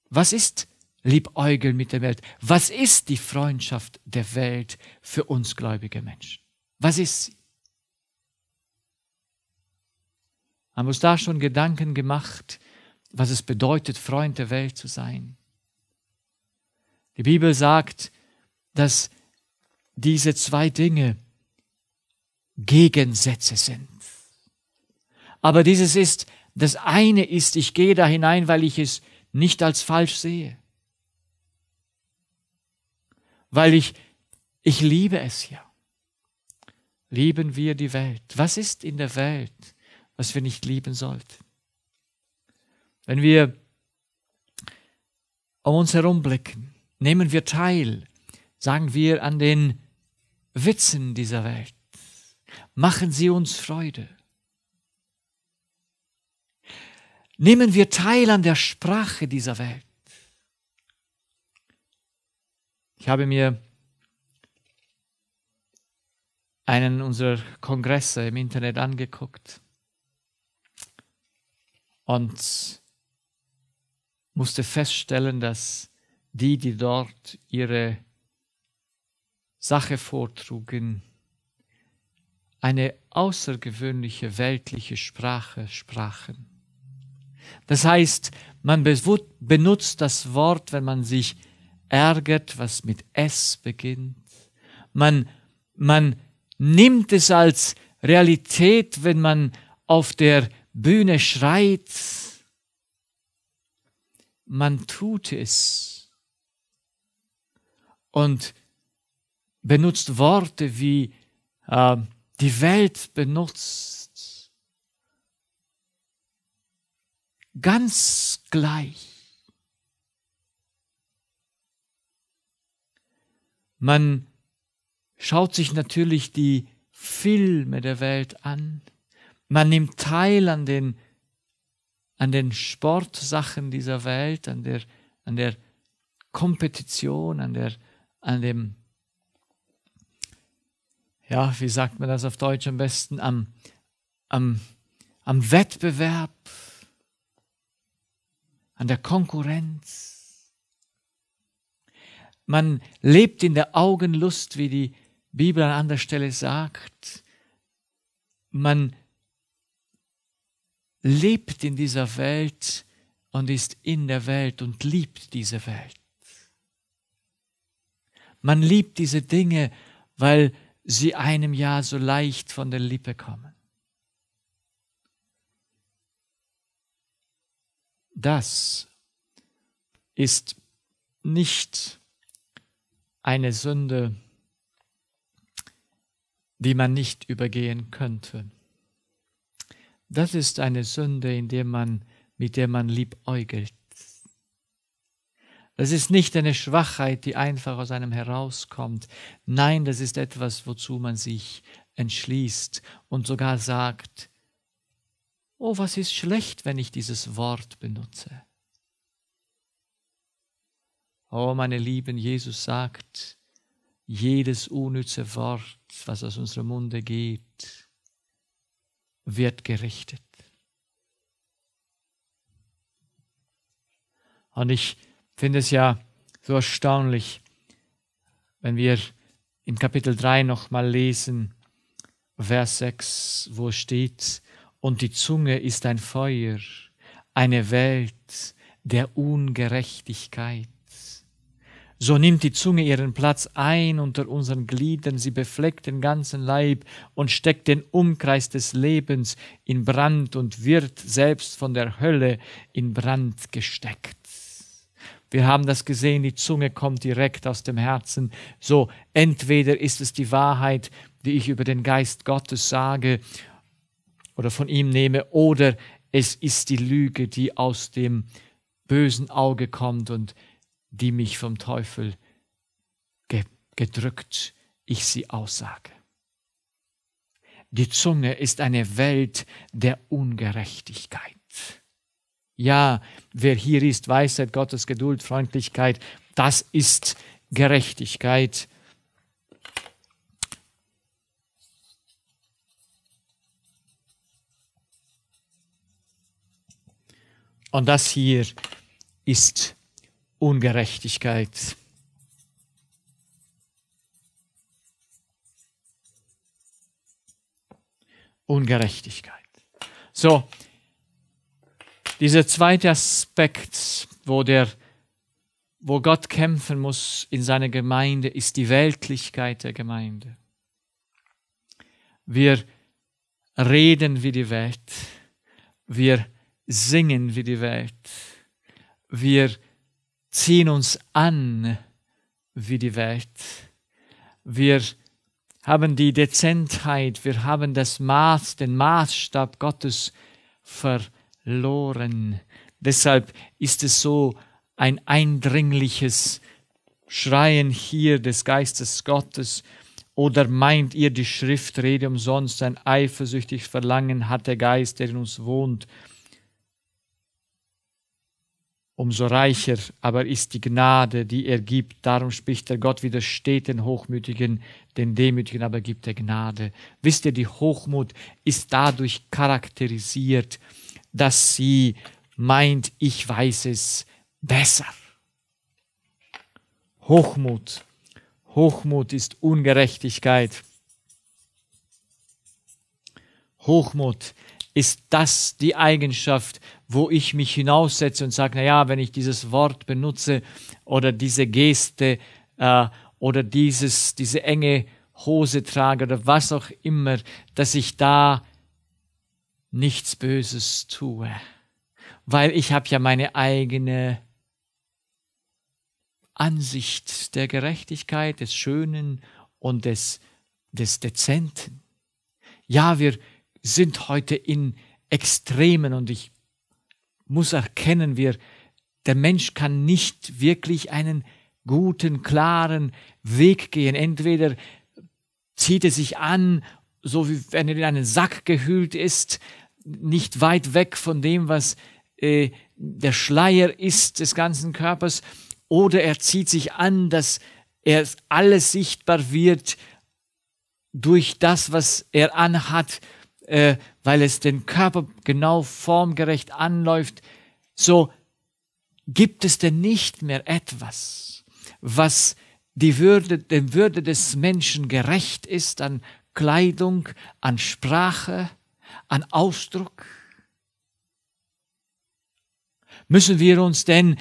Was ist Liebäugeln mit der Welt? Was ist die Freundschaft der Welt für uns gläubige Menschen? Was ist sie? Haben wir uns da schon Gedanken gemacht, was es bedeutet, Freund der Welt zu sein. Die Bibel sagt, dass diese zwei Dinge Gegensätze sind. Aber dieses ist, das eine ist, ich gehe da hinein, weil ich es nicht als falsch sehe. Weil ich, ich liebe es ja. Lieben wir die Welt. Was ist in der Welt, was wir nicht lieben sollten? Wenn wir um uns herum blicken, nehmen wir teil, sagen wir, an den Witzen dieser Welt. Machen sie uns Freude. Nehmen wir teil an der Sprache dieser Welt. Ich habe mir einen unserer Kongresse im Internet angeguckt und musste feststellen, dass die, die dort ihre Sache vortrugen, eine außergewöhnliche weltliche Sprache sprachen. Das heißt, man benutzt das Wort, wenn man sich ärgert, was mit S beginnt. Man, man nimmt es als Realität, wenn man auf der Bühne schreit, man tut es und benutzt Worte wie äh, die Welt benutzt. Ganz gleich. Man schaut sich natürlich die Filme der Welt an. Man nimmt teil an den an den Sportsachen dieser Welt, an der, an der Kompetition, an, der, an dem, ja, wie sagt man das auf Deutsch am besten, am, am, am Wettbewerb, an der Konkurrenz. Man lebt in der Augenlust, wie die Bibel an anderer Stelle sagt. Man lebt in dieser Welt und ist in der Welt und liebt diese Welt. Man liebt diese Dinge, weil sie einem ja so leicht von der Lippe kommen. Das ist nicht eine Sünde, die man nicht übergehen könnte. Das ist eine Sünde, in der man, mit der man liebäugelt. Das ist nicht eine Schwachheit, die einfach aus einem herauskommt. Nein, das ist etwas, wozu man sich entschließt und sogar sagt, oh, was ist schlecht, wenn ich dieses Wort benutze. Oh, meine Lieben, Jesus sagt, jedes unnütze Wort, was aus unserem Munde geht, wird gerichtet. Und ich finde es ja so erstaunlich, wenn wir in Kapitel 3 nochmal lesen, Vers 6, wo steht, und die Zunge ist ein Feuer, eine Welt der Ungerechtigkeit. So nimmt die Zunge ihren Platz ein unter unseren Gliedern, sie befleckt den ganzen Leib und steckt den Umkreis des Lebens in Brand und wird selbst von der Hölle in Brand gesteckt. Wir haben das gesehen, die Zunge kommt direkt aus dem Herzen. So, entweder ist es die Wahrheit, die ich über den Geist Gottes sage oder von ihm nehme, oder es ist die Lüge, die aus dem bösen Auge kommt und die mich vom Teufel ge gedrückt, ich sie aussage. Die Zunge ist eine Welt der Ungerechtigkeit. Ja, wer hier ist, Weisheit, Gottes Geduld, Freundlichkeit, das ist Gerechtigkeit. Und das hier ist Gerechtigkeit. Ungerechtigkeit. Ungerechtigkeit. So, dieser zweite Aspekt, wo, der, wo Gott kämpfen muss in seiner Gemeinde, ist die Weltlichkeit der Gemeinde. Wir reden wie die Welt. Wir singen wie die Welt. Wir ziehen uns an wie die Welt. Wir haben die Dezentheit, wir haben das Maß, den Maßstab Gottes verloren. Deshalb ist es so ein eindringliches Schreien hier des Geistes Gottes. Oder meint ihr, die Schrift rede umsonst, ein eifersüchtiges Verlangen hat der Geist, der in uns wohnt, umso reicher aber ist die Gnade, die er gibt. Darum spricht der Gott, widersteht den Hochmütigen, den Demütigen aber gibt er Gnade. Wisst ihr, die Hochmut ist dadurch charakterisiert, dass sie meint, ich weiß es besser. Hochmut. Hochmut ist Ungerechtigkeit. Hochmut ist das die Eigenschaft, wo ich mich hinaussetze und sage, ja, wenn ich dieses Wort benutze oder diese Geste äh, oder dieses, diese enge Hose trage oder was auch immer, dass ich da nichts Böses tue, weil ich habe ja meine eigene Ansicht der Gerechtigkeit, des Schönen und des, des Dezenten. Ja, wir, sind heute in Extremen und ich muss erkennen, wir, der Mensch kann nicht wirklich einen guten, klaren Weg gehen. Entweder zieht er sich an, so wie wenn er in einen Sack gehüllt ist, nicht weit weg von dem, was äh, der Schleier ist des ganzen Körpers, oder er zieht sich an, dass er alles sichtbar wird durch das, was er anhat äh, weil es den Körper genau formgerecht anläuft, so gibt es denn nicht mehr etwas, was die Würde, dem Würde des Menschen gerecht ist an Kleidung, an Sprache, an Ausdruck? Müssen wir uns denn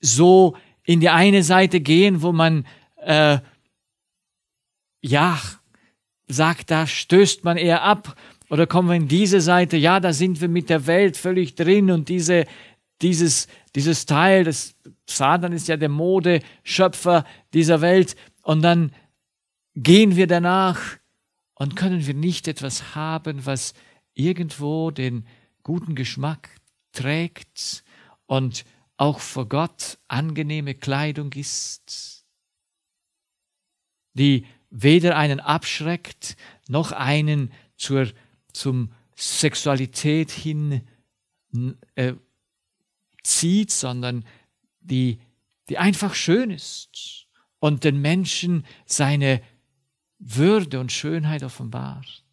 so in die eine Seite gehen, wo man, äh, ja, sagt, da stößt man eher ab oder kommen wir in diese Seite, ja, da sind wir mit der Welt völlig drin und diese, dieses, dieses Teil das Satan ist ja der Modeschöpfer dieser Welt und dann gehen wir danach und können wir nicht etwas haben, was irgendwo den guten Geschmack trägt und auch vor Gott angenehme Kleidung ist, die weder einen abschreckt noch einen zur zum Sexualität hin äh, zieht, sondern die, die einfach schön ist und den Menschen seine Würde und Schönheit offenbart.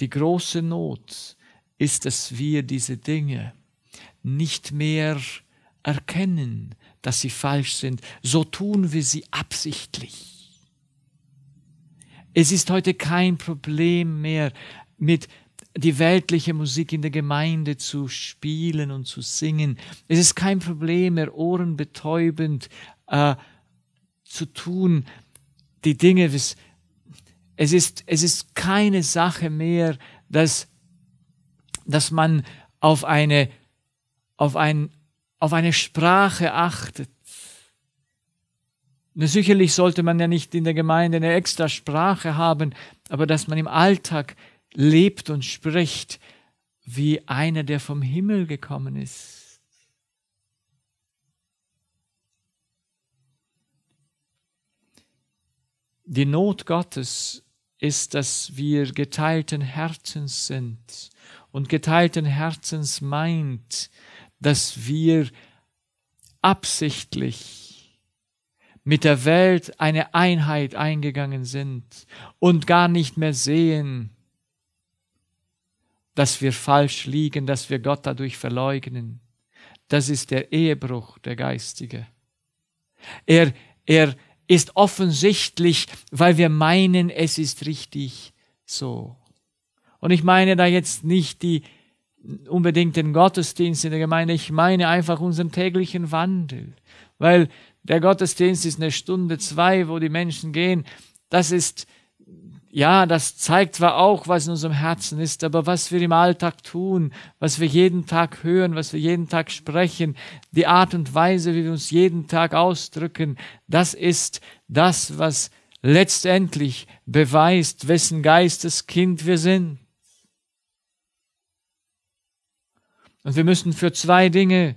Die große Not ist, dass wir diese Dinge nicht mehr erkennen, dass sie falsch sind. So tun wir sie absichtlich. Es ist heute kein Problem mehr, mit die weltliche Musik in der Gemeinde zu spielen und zu singen. Es ist kein Problem mehr, ohrenbetäubend äh, zu tun. Die Dinge, es ist, es ist keine Sache mehr, dass, dass man auf eine, auf ein, auf eine Sprache achtet Sicherlich sollte man ja nicht in der Gemeinde eine extra Sprache haben, aber dass man im Alltag lebt und spricht wie einer, der vom Himmel gekommen ist. Die Not Gottes ist, dass wir geteilten Herzens sind und geteilten Herzens meint, dass wir absichtlich mit der Welt eine Einheit eingegangen sind und gar nicht mehr sehen, dass wir falsch liegen, dass wir Gott dadurch verleugnen. Das ist der Ehebruch, der Geistige. Er, er ist offensichtlich, weil wir meinen, es ist richtig so. Und ich meine da jetzt nicht die, unbedingt den Gottesdienst in der Gemeinde, ich meine einfach unseren täglichen Wandel. Weil der Gottesdienst ist eine Stunde, zwei, wo die Menschen gehen. Das ist, ja, das zeigt zwar auch, was in unserem Herzen ist, aber was wir im Alltag tun, was wir jeden Tag hören, was wir jeden Tag sprechen, die Art und Weise, wie wir uns jeden Tag ausdrücken, das ist das, was letztendlich beweist, wessen Geistes Kind wir sind. Und wir müssen für zwei Dinge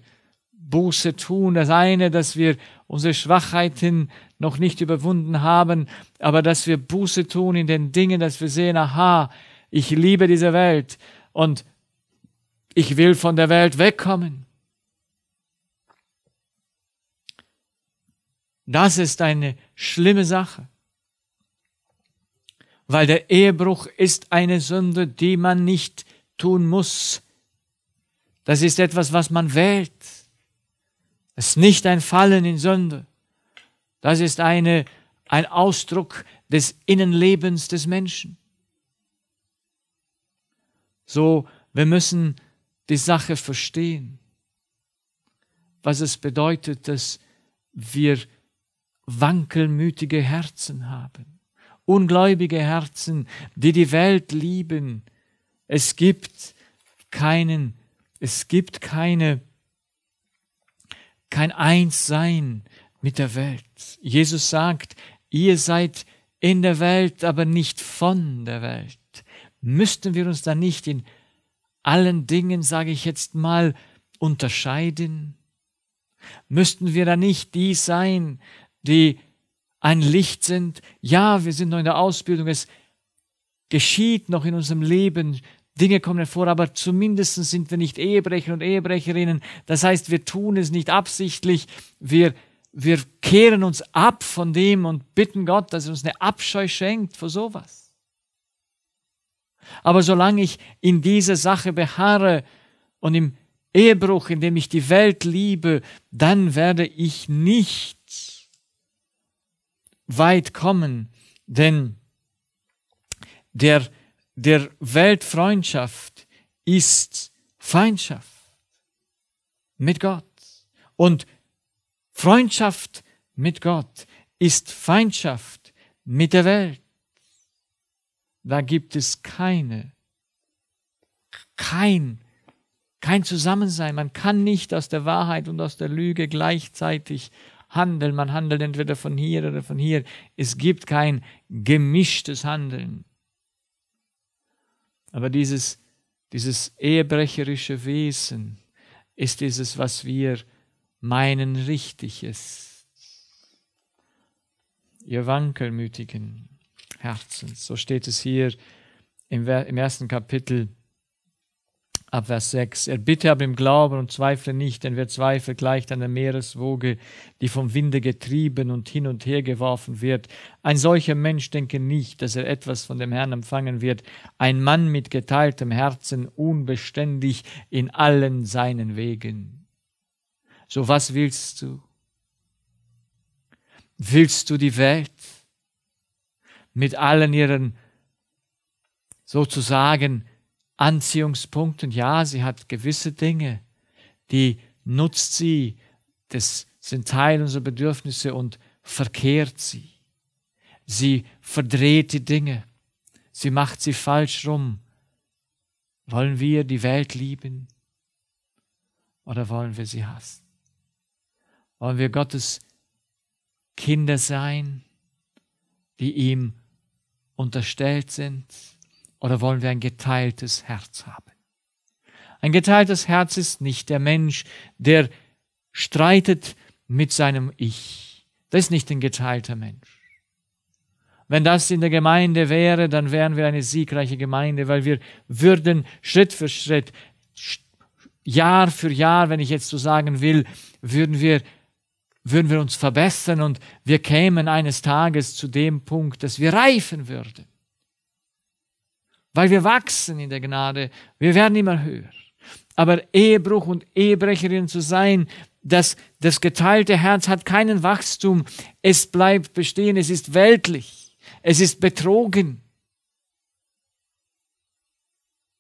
Buße tun. Das eine, dass wir unsere Schwachheiten noch nicht überwunden haben, aber dass wir Buße tun in den Dingen, dass wir sehen, aha, ich liebe diese Welt und ich will von der Welt wegkommen. Das ist eine schlimme Sache, weil der Ehebruch ist eine Sünde, die man nicht tun muss. Das ist etwas, was man wählt. Das ist nicht ein Fallen in Sünde. Das ist eine, ein Ausdruck des Innenlebens des Menschen. So, wir müssen die Sache verstehen, was es bedeutet, dass wir wankelmütige Herzen haben, ungläubige Herzen, die die Welt lieben. Es gibt keinen, es gibt keine kein Einssein mit der Welt. Jesus sagt, ihr seid in der Welt, aber nicht von der Welt. Müssten wir uns da nicht in allen Dingen, sage ich jetzt mal, unterscheiden? Müssten wir da nicht die sein, die ein Licht sind? Ja, wir sind noch in der Ausbildung, es geschieht noch in unserem Leben Dinge kommen hervor, aber zumindest sind wir nicht Ehebrecher und Ehebrecherinnen. Das heißt, wir tun es nicht absichtlich. Wir, wir kehren uns ab von dem und bitten Gott, dass er uns eine Abscheu schenkt vor sowas. Aber solange ich in dieser Sache beharre und im Ehebruch, in dem ich die Welt liebe, dann werde ich nicht weit kommen, denn der der Weltfreundschaft ist Feindschaft mit Gott. Und Freundschaft mit Gott ist Feindschaft mit der Welt. Da gibt es keine, kein, kein Zusammensein. Man kann nicht aus der Wahrheit und aus der Lüge gleichzeitig handeln. Man handelt entweder von hier oder von hier. Es gibt kein gemischtes Handeln. Aber dieses, dieses ehebrecherische Wesen ist dieses, was wir meinen richtig ist. Ihr wankelmütigen Herzens, so steht es hier im, im ersten Kapitel ab Vers 6. Erbitte aber im Glauben und zweifle nicht, denn wer zweifelt, gleicht einer Meereswoge, die vom Winde getrieben und hin und her geworfen wird. Ein solcher Mensch denke nicht, dass er etwas von dem Herrn empfangen wird. Ein Mann mit geteiltem Herzen, unbeständig in allen seinen Wegen. So was willst du? Willst du die Welt mit allen ihren sozusagen Anziehungspunkt. Und ja, sie hat gewisse Dinge, die nutzt sie, das sind Teil unserer Bedürfnisse und verkehrt sie. Sie verdreht die Dinge. Sie macht sie falsch rum. Wollen wir die Welt lieben oder wollen wir sie hassen? Wollen wir Gottes Kinder sein, die ihm unterstellt sind? Oder wollen wir ein geteiltes Herz haben? Ein geteiltes Herz ist nicht der Mensch, der streitet mit seinem Ich. Das ist nicht ein geteilter Mensch. Wenn das in der Gemeinde wäre, dann wären wir eine siegreiche Gemeinde, weil wir würden Schritt für Schritt, Jahr für Jahr, wenn ich jetzt so sagen will, würden wir würden wir uns verbessern und wir kämen eines Tages zu dem Punkt, dass wir reifen würden weil wir wachsen in der Gnade, wir werden immer höher. Aber Ehebruch und Ehebrecherin zu sein, das, das geteilte Herz hat keinen Wachstum, es bleibt bestehen, es ist weltlich, es ist betrogen.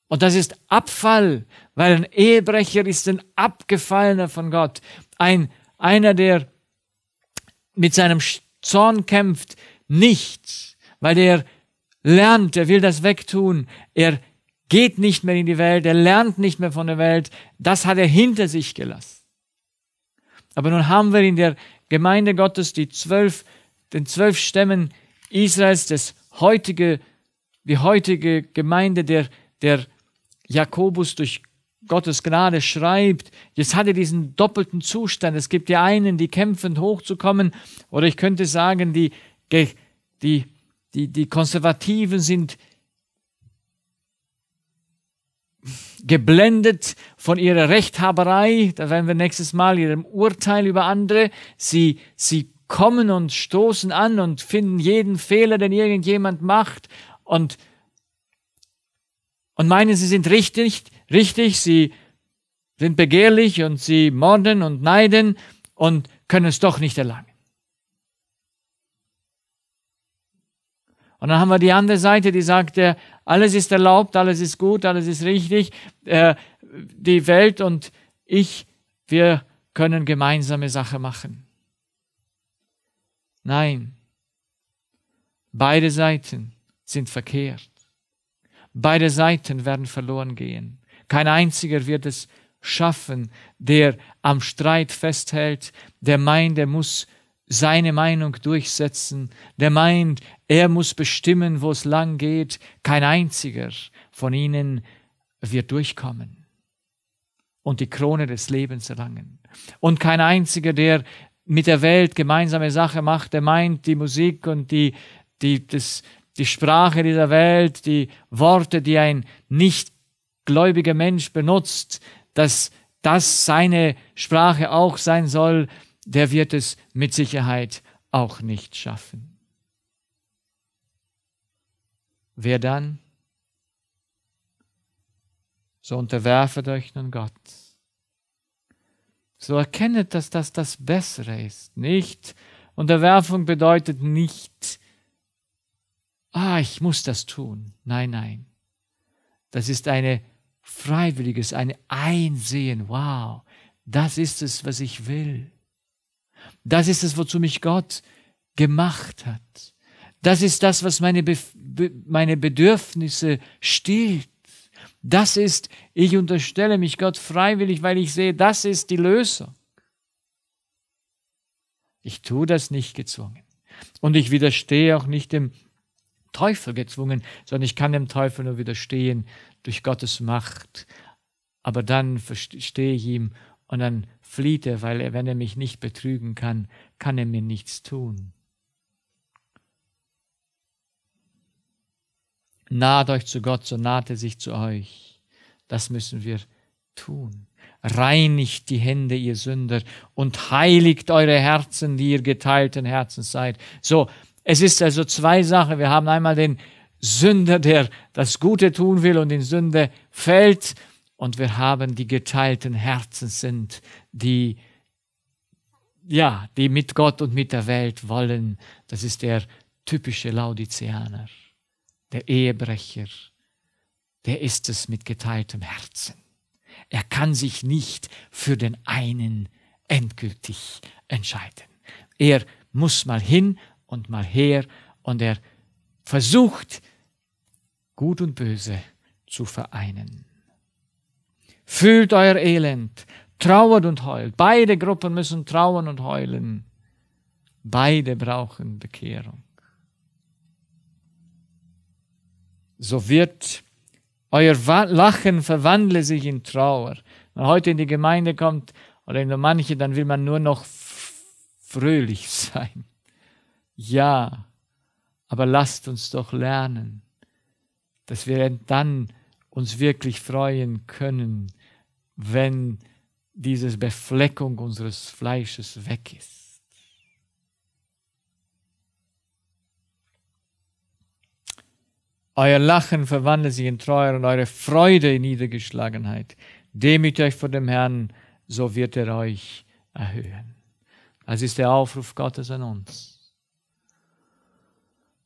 Und das ist Abfall, weil ein Ehebrecher ist ein Abgefallener von Gott, ein, einer, der mit seinem Zorn kämpft, nicht, weil er lernt, er will das wegtun, er geht nicht mehr in die Welt, er lernt nicht mehr von der Welt, das hat er hinter sich gelassen. Aber nun haben wir in der Gemeinde Gottes die zwölf, den zwölf Stämmen Israels, das heutige, die heutige Gemeinde, der, der Jakobus durch Gottes Gnade schreibt, jetzt hat er diesen doppelten Zustand. Es gibt die einen, die kämpfend hochzukommen, oder ich könnte sagen, die, die die, die Konservativen sind geblendet von ihrer Rechthaberei, da werden wir nächstes Mal ihrem Urteil über andere, sie, sie kommen und stoßen an und finden jeden Fehler, den irgendjemand macht und, und meinen, sie sind richtig, richtig, sie sind begehrlich und sie morden und neiden und können es doch nicht erlangen. Und dann haben wir die andere Seite, die sagt, alles ist erlaubt, alles ist gut, alles ist richtig. Äh, die Welt und ich, wir können gemeinsame Sache machen. Nein, beide Seiten sind verkehrt. Beide Seiten werden verloren gehen. Kein einziger wird es schaffen, der am Streit festhält, der meint, er muss seine Meinung durchsetzen, der meint, er muss bestimmen, wo es lang geht, kein einziger von ihnen wird durchkommen und die Krone des Lebens erlangen. Und kein einziger, der mit der Welt gemeinsame Sache macht, der meint, die Musik und die, die, das, die Sprache dieser Welt, die Worte, die ein nicht gläubiger Mensch benutzt, dass das seine Sprache auch sein soll, der wird es mit Sicherheit auch nicht schaffen. Wer dann? So unterwerfet euch nun Gott. So erkennet, dass das das Bessere ist. Nicht, Unterwerfung bedeutet nicht, ah, ich muss das tun. Nein, nein. Das ist eine freiwilliges, ein Einsehen. Wow, das ist es, was ich will. Das ist es, wozu mich Gott gemacht hat. Das ist das, was meine, Bef Be meine Bedürfnisse stillt. Das ist, ich unterstelle mich Gott freiwillig, weil ich sehe, das ist die Lösung. Ich tue das nicht gezwungen. Und ich widerstehe auch nicht dem Teufel gezwungen, sondern ich kann dem Teufel nur widerstehen durch Gottes Macht. Aber dann verstehe ich ihm und dann flieht er, weil er, wenn er mich nicht betrügen kann, kann er mir nichts tun. Naht euch zu Gott, so naht er sich zu euch. Das müssen wir tun. Reinigt die Hände, ihr Sünder, und heiligt eure Herzen, die ihr geteilten Herzens seid. So, es ist also zwei Sachen. Wir haben einmal den Sünder, der das Gute tun will und in Sünde fällt und wir haben die geteilten Herzen sind, die ja, die mit Gott und mit der Welt wollen. Das ist der typische Laudizianer, der Ehebrecher. Der ist es mit geteiltem Herzen. Er kann sich nicht für den einen endgültig entscheiden. Er muss mal hin und mal her und er versucht, Gut und Böse zu vereinen. Fühlt euer Elend, trauert und heult. Beide Gruppen müssen trauern und heulen. Beide brauchen Bekehrung. So wird euer Lachen verwandle sich in Trauer. Wenn man heute in die Gemeinde kommt oder in der manche, dann will man nur noch fröhlich sein. Ja, aber lasst uns doch lernen, dass wir dann uns wirklich freuen können, wenn diese Befleckung unseres Fleisches weg ist. Euer Lachen verwandelt sich in Treue und eure Freude in Niedergeschlagenheit. Demütigt euch vor dem Herrn, so wird er euch erhöhen. Das ist der Aufruf Gottes an uns.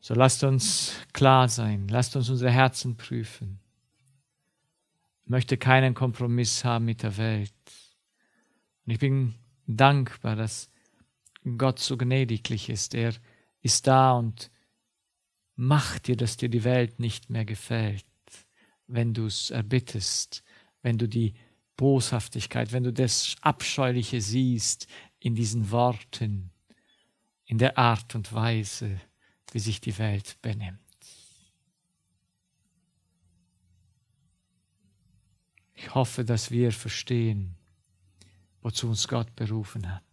So lasst uns klar sein, lasst uns unsere Herzen prüfen möchte keinen Kompromiss haben mit der Welt. Und ich bin dankbar, dass Gott so gnädiglich ist. Er ist da und macht dir, dass dir die Welt nicht mehr gefällt, wenn du es erbittest, wenn du die Boshaftigkeit, wenn du das Abscheuliche siehst in diesen Worten, in der Art und Weise, wie sich die Welt benimmt. Ich hoffe, dass wir verstehen, wozu uns Gott berufen hat.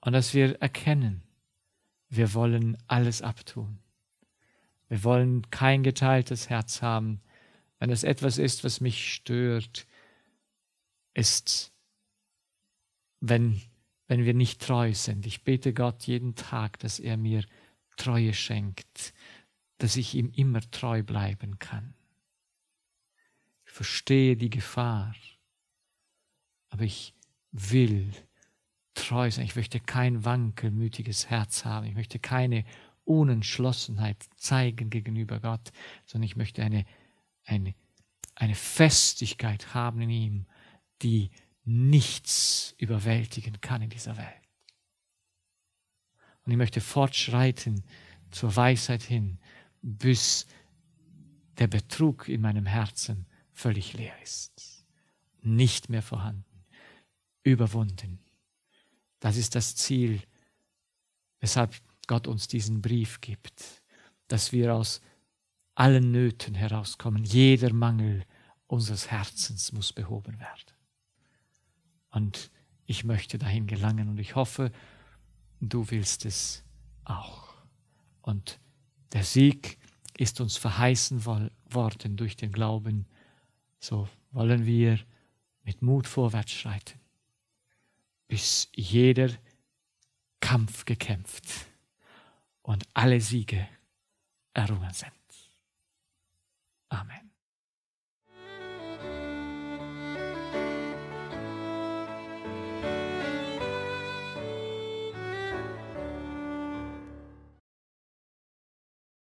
Und dass wir erkennen, wir wollen alles abtun. Wir wollen kein geteiltes Herz haben. Wenn es etwas ist, was mich stört, ist, wenn, wenn wir nicht treu sind. Ich bete Gott jeden Tag, dass er mir Treue schenkt, dass ich ihm immer treu bleiben kann. Ich verstehe die Gefahr. Aber ich will treu sein. Ich möchte kein wankelmütiges Herz haben. Ich möchte keine Unentschlossenheit zeigen gegenüber Gott, sondern ich möchte eine, eine, eine Festigkeit haben in ihm, die nichts überwältigen kann in dieser Welt. Und ich möchte fortschreiten zur Weisheit hin, bis der Betrug in meinem Herzen völlig leer ist, nicht mehr vorhanden, überwunden. Das ist das Ziel, weshalb Gott uns diesen Brief gibt, dass wir aus allen Nöten herauskommen. Jeder Mangel unseres Herzens muss behoben werden. Und ich möchte dahin gelangen und ich hoffe, du willst es auch. Und der Sieg ist uns verheißen worden durch den Glauben so wollen wir mit Mut vorwärts schreiten, bis jeder Kampf gekämpft und alle Siege errungen sind. Amen.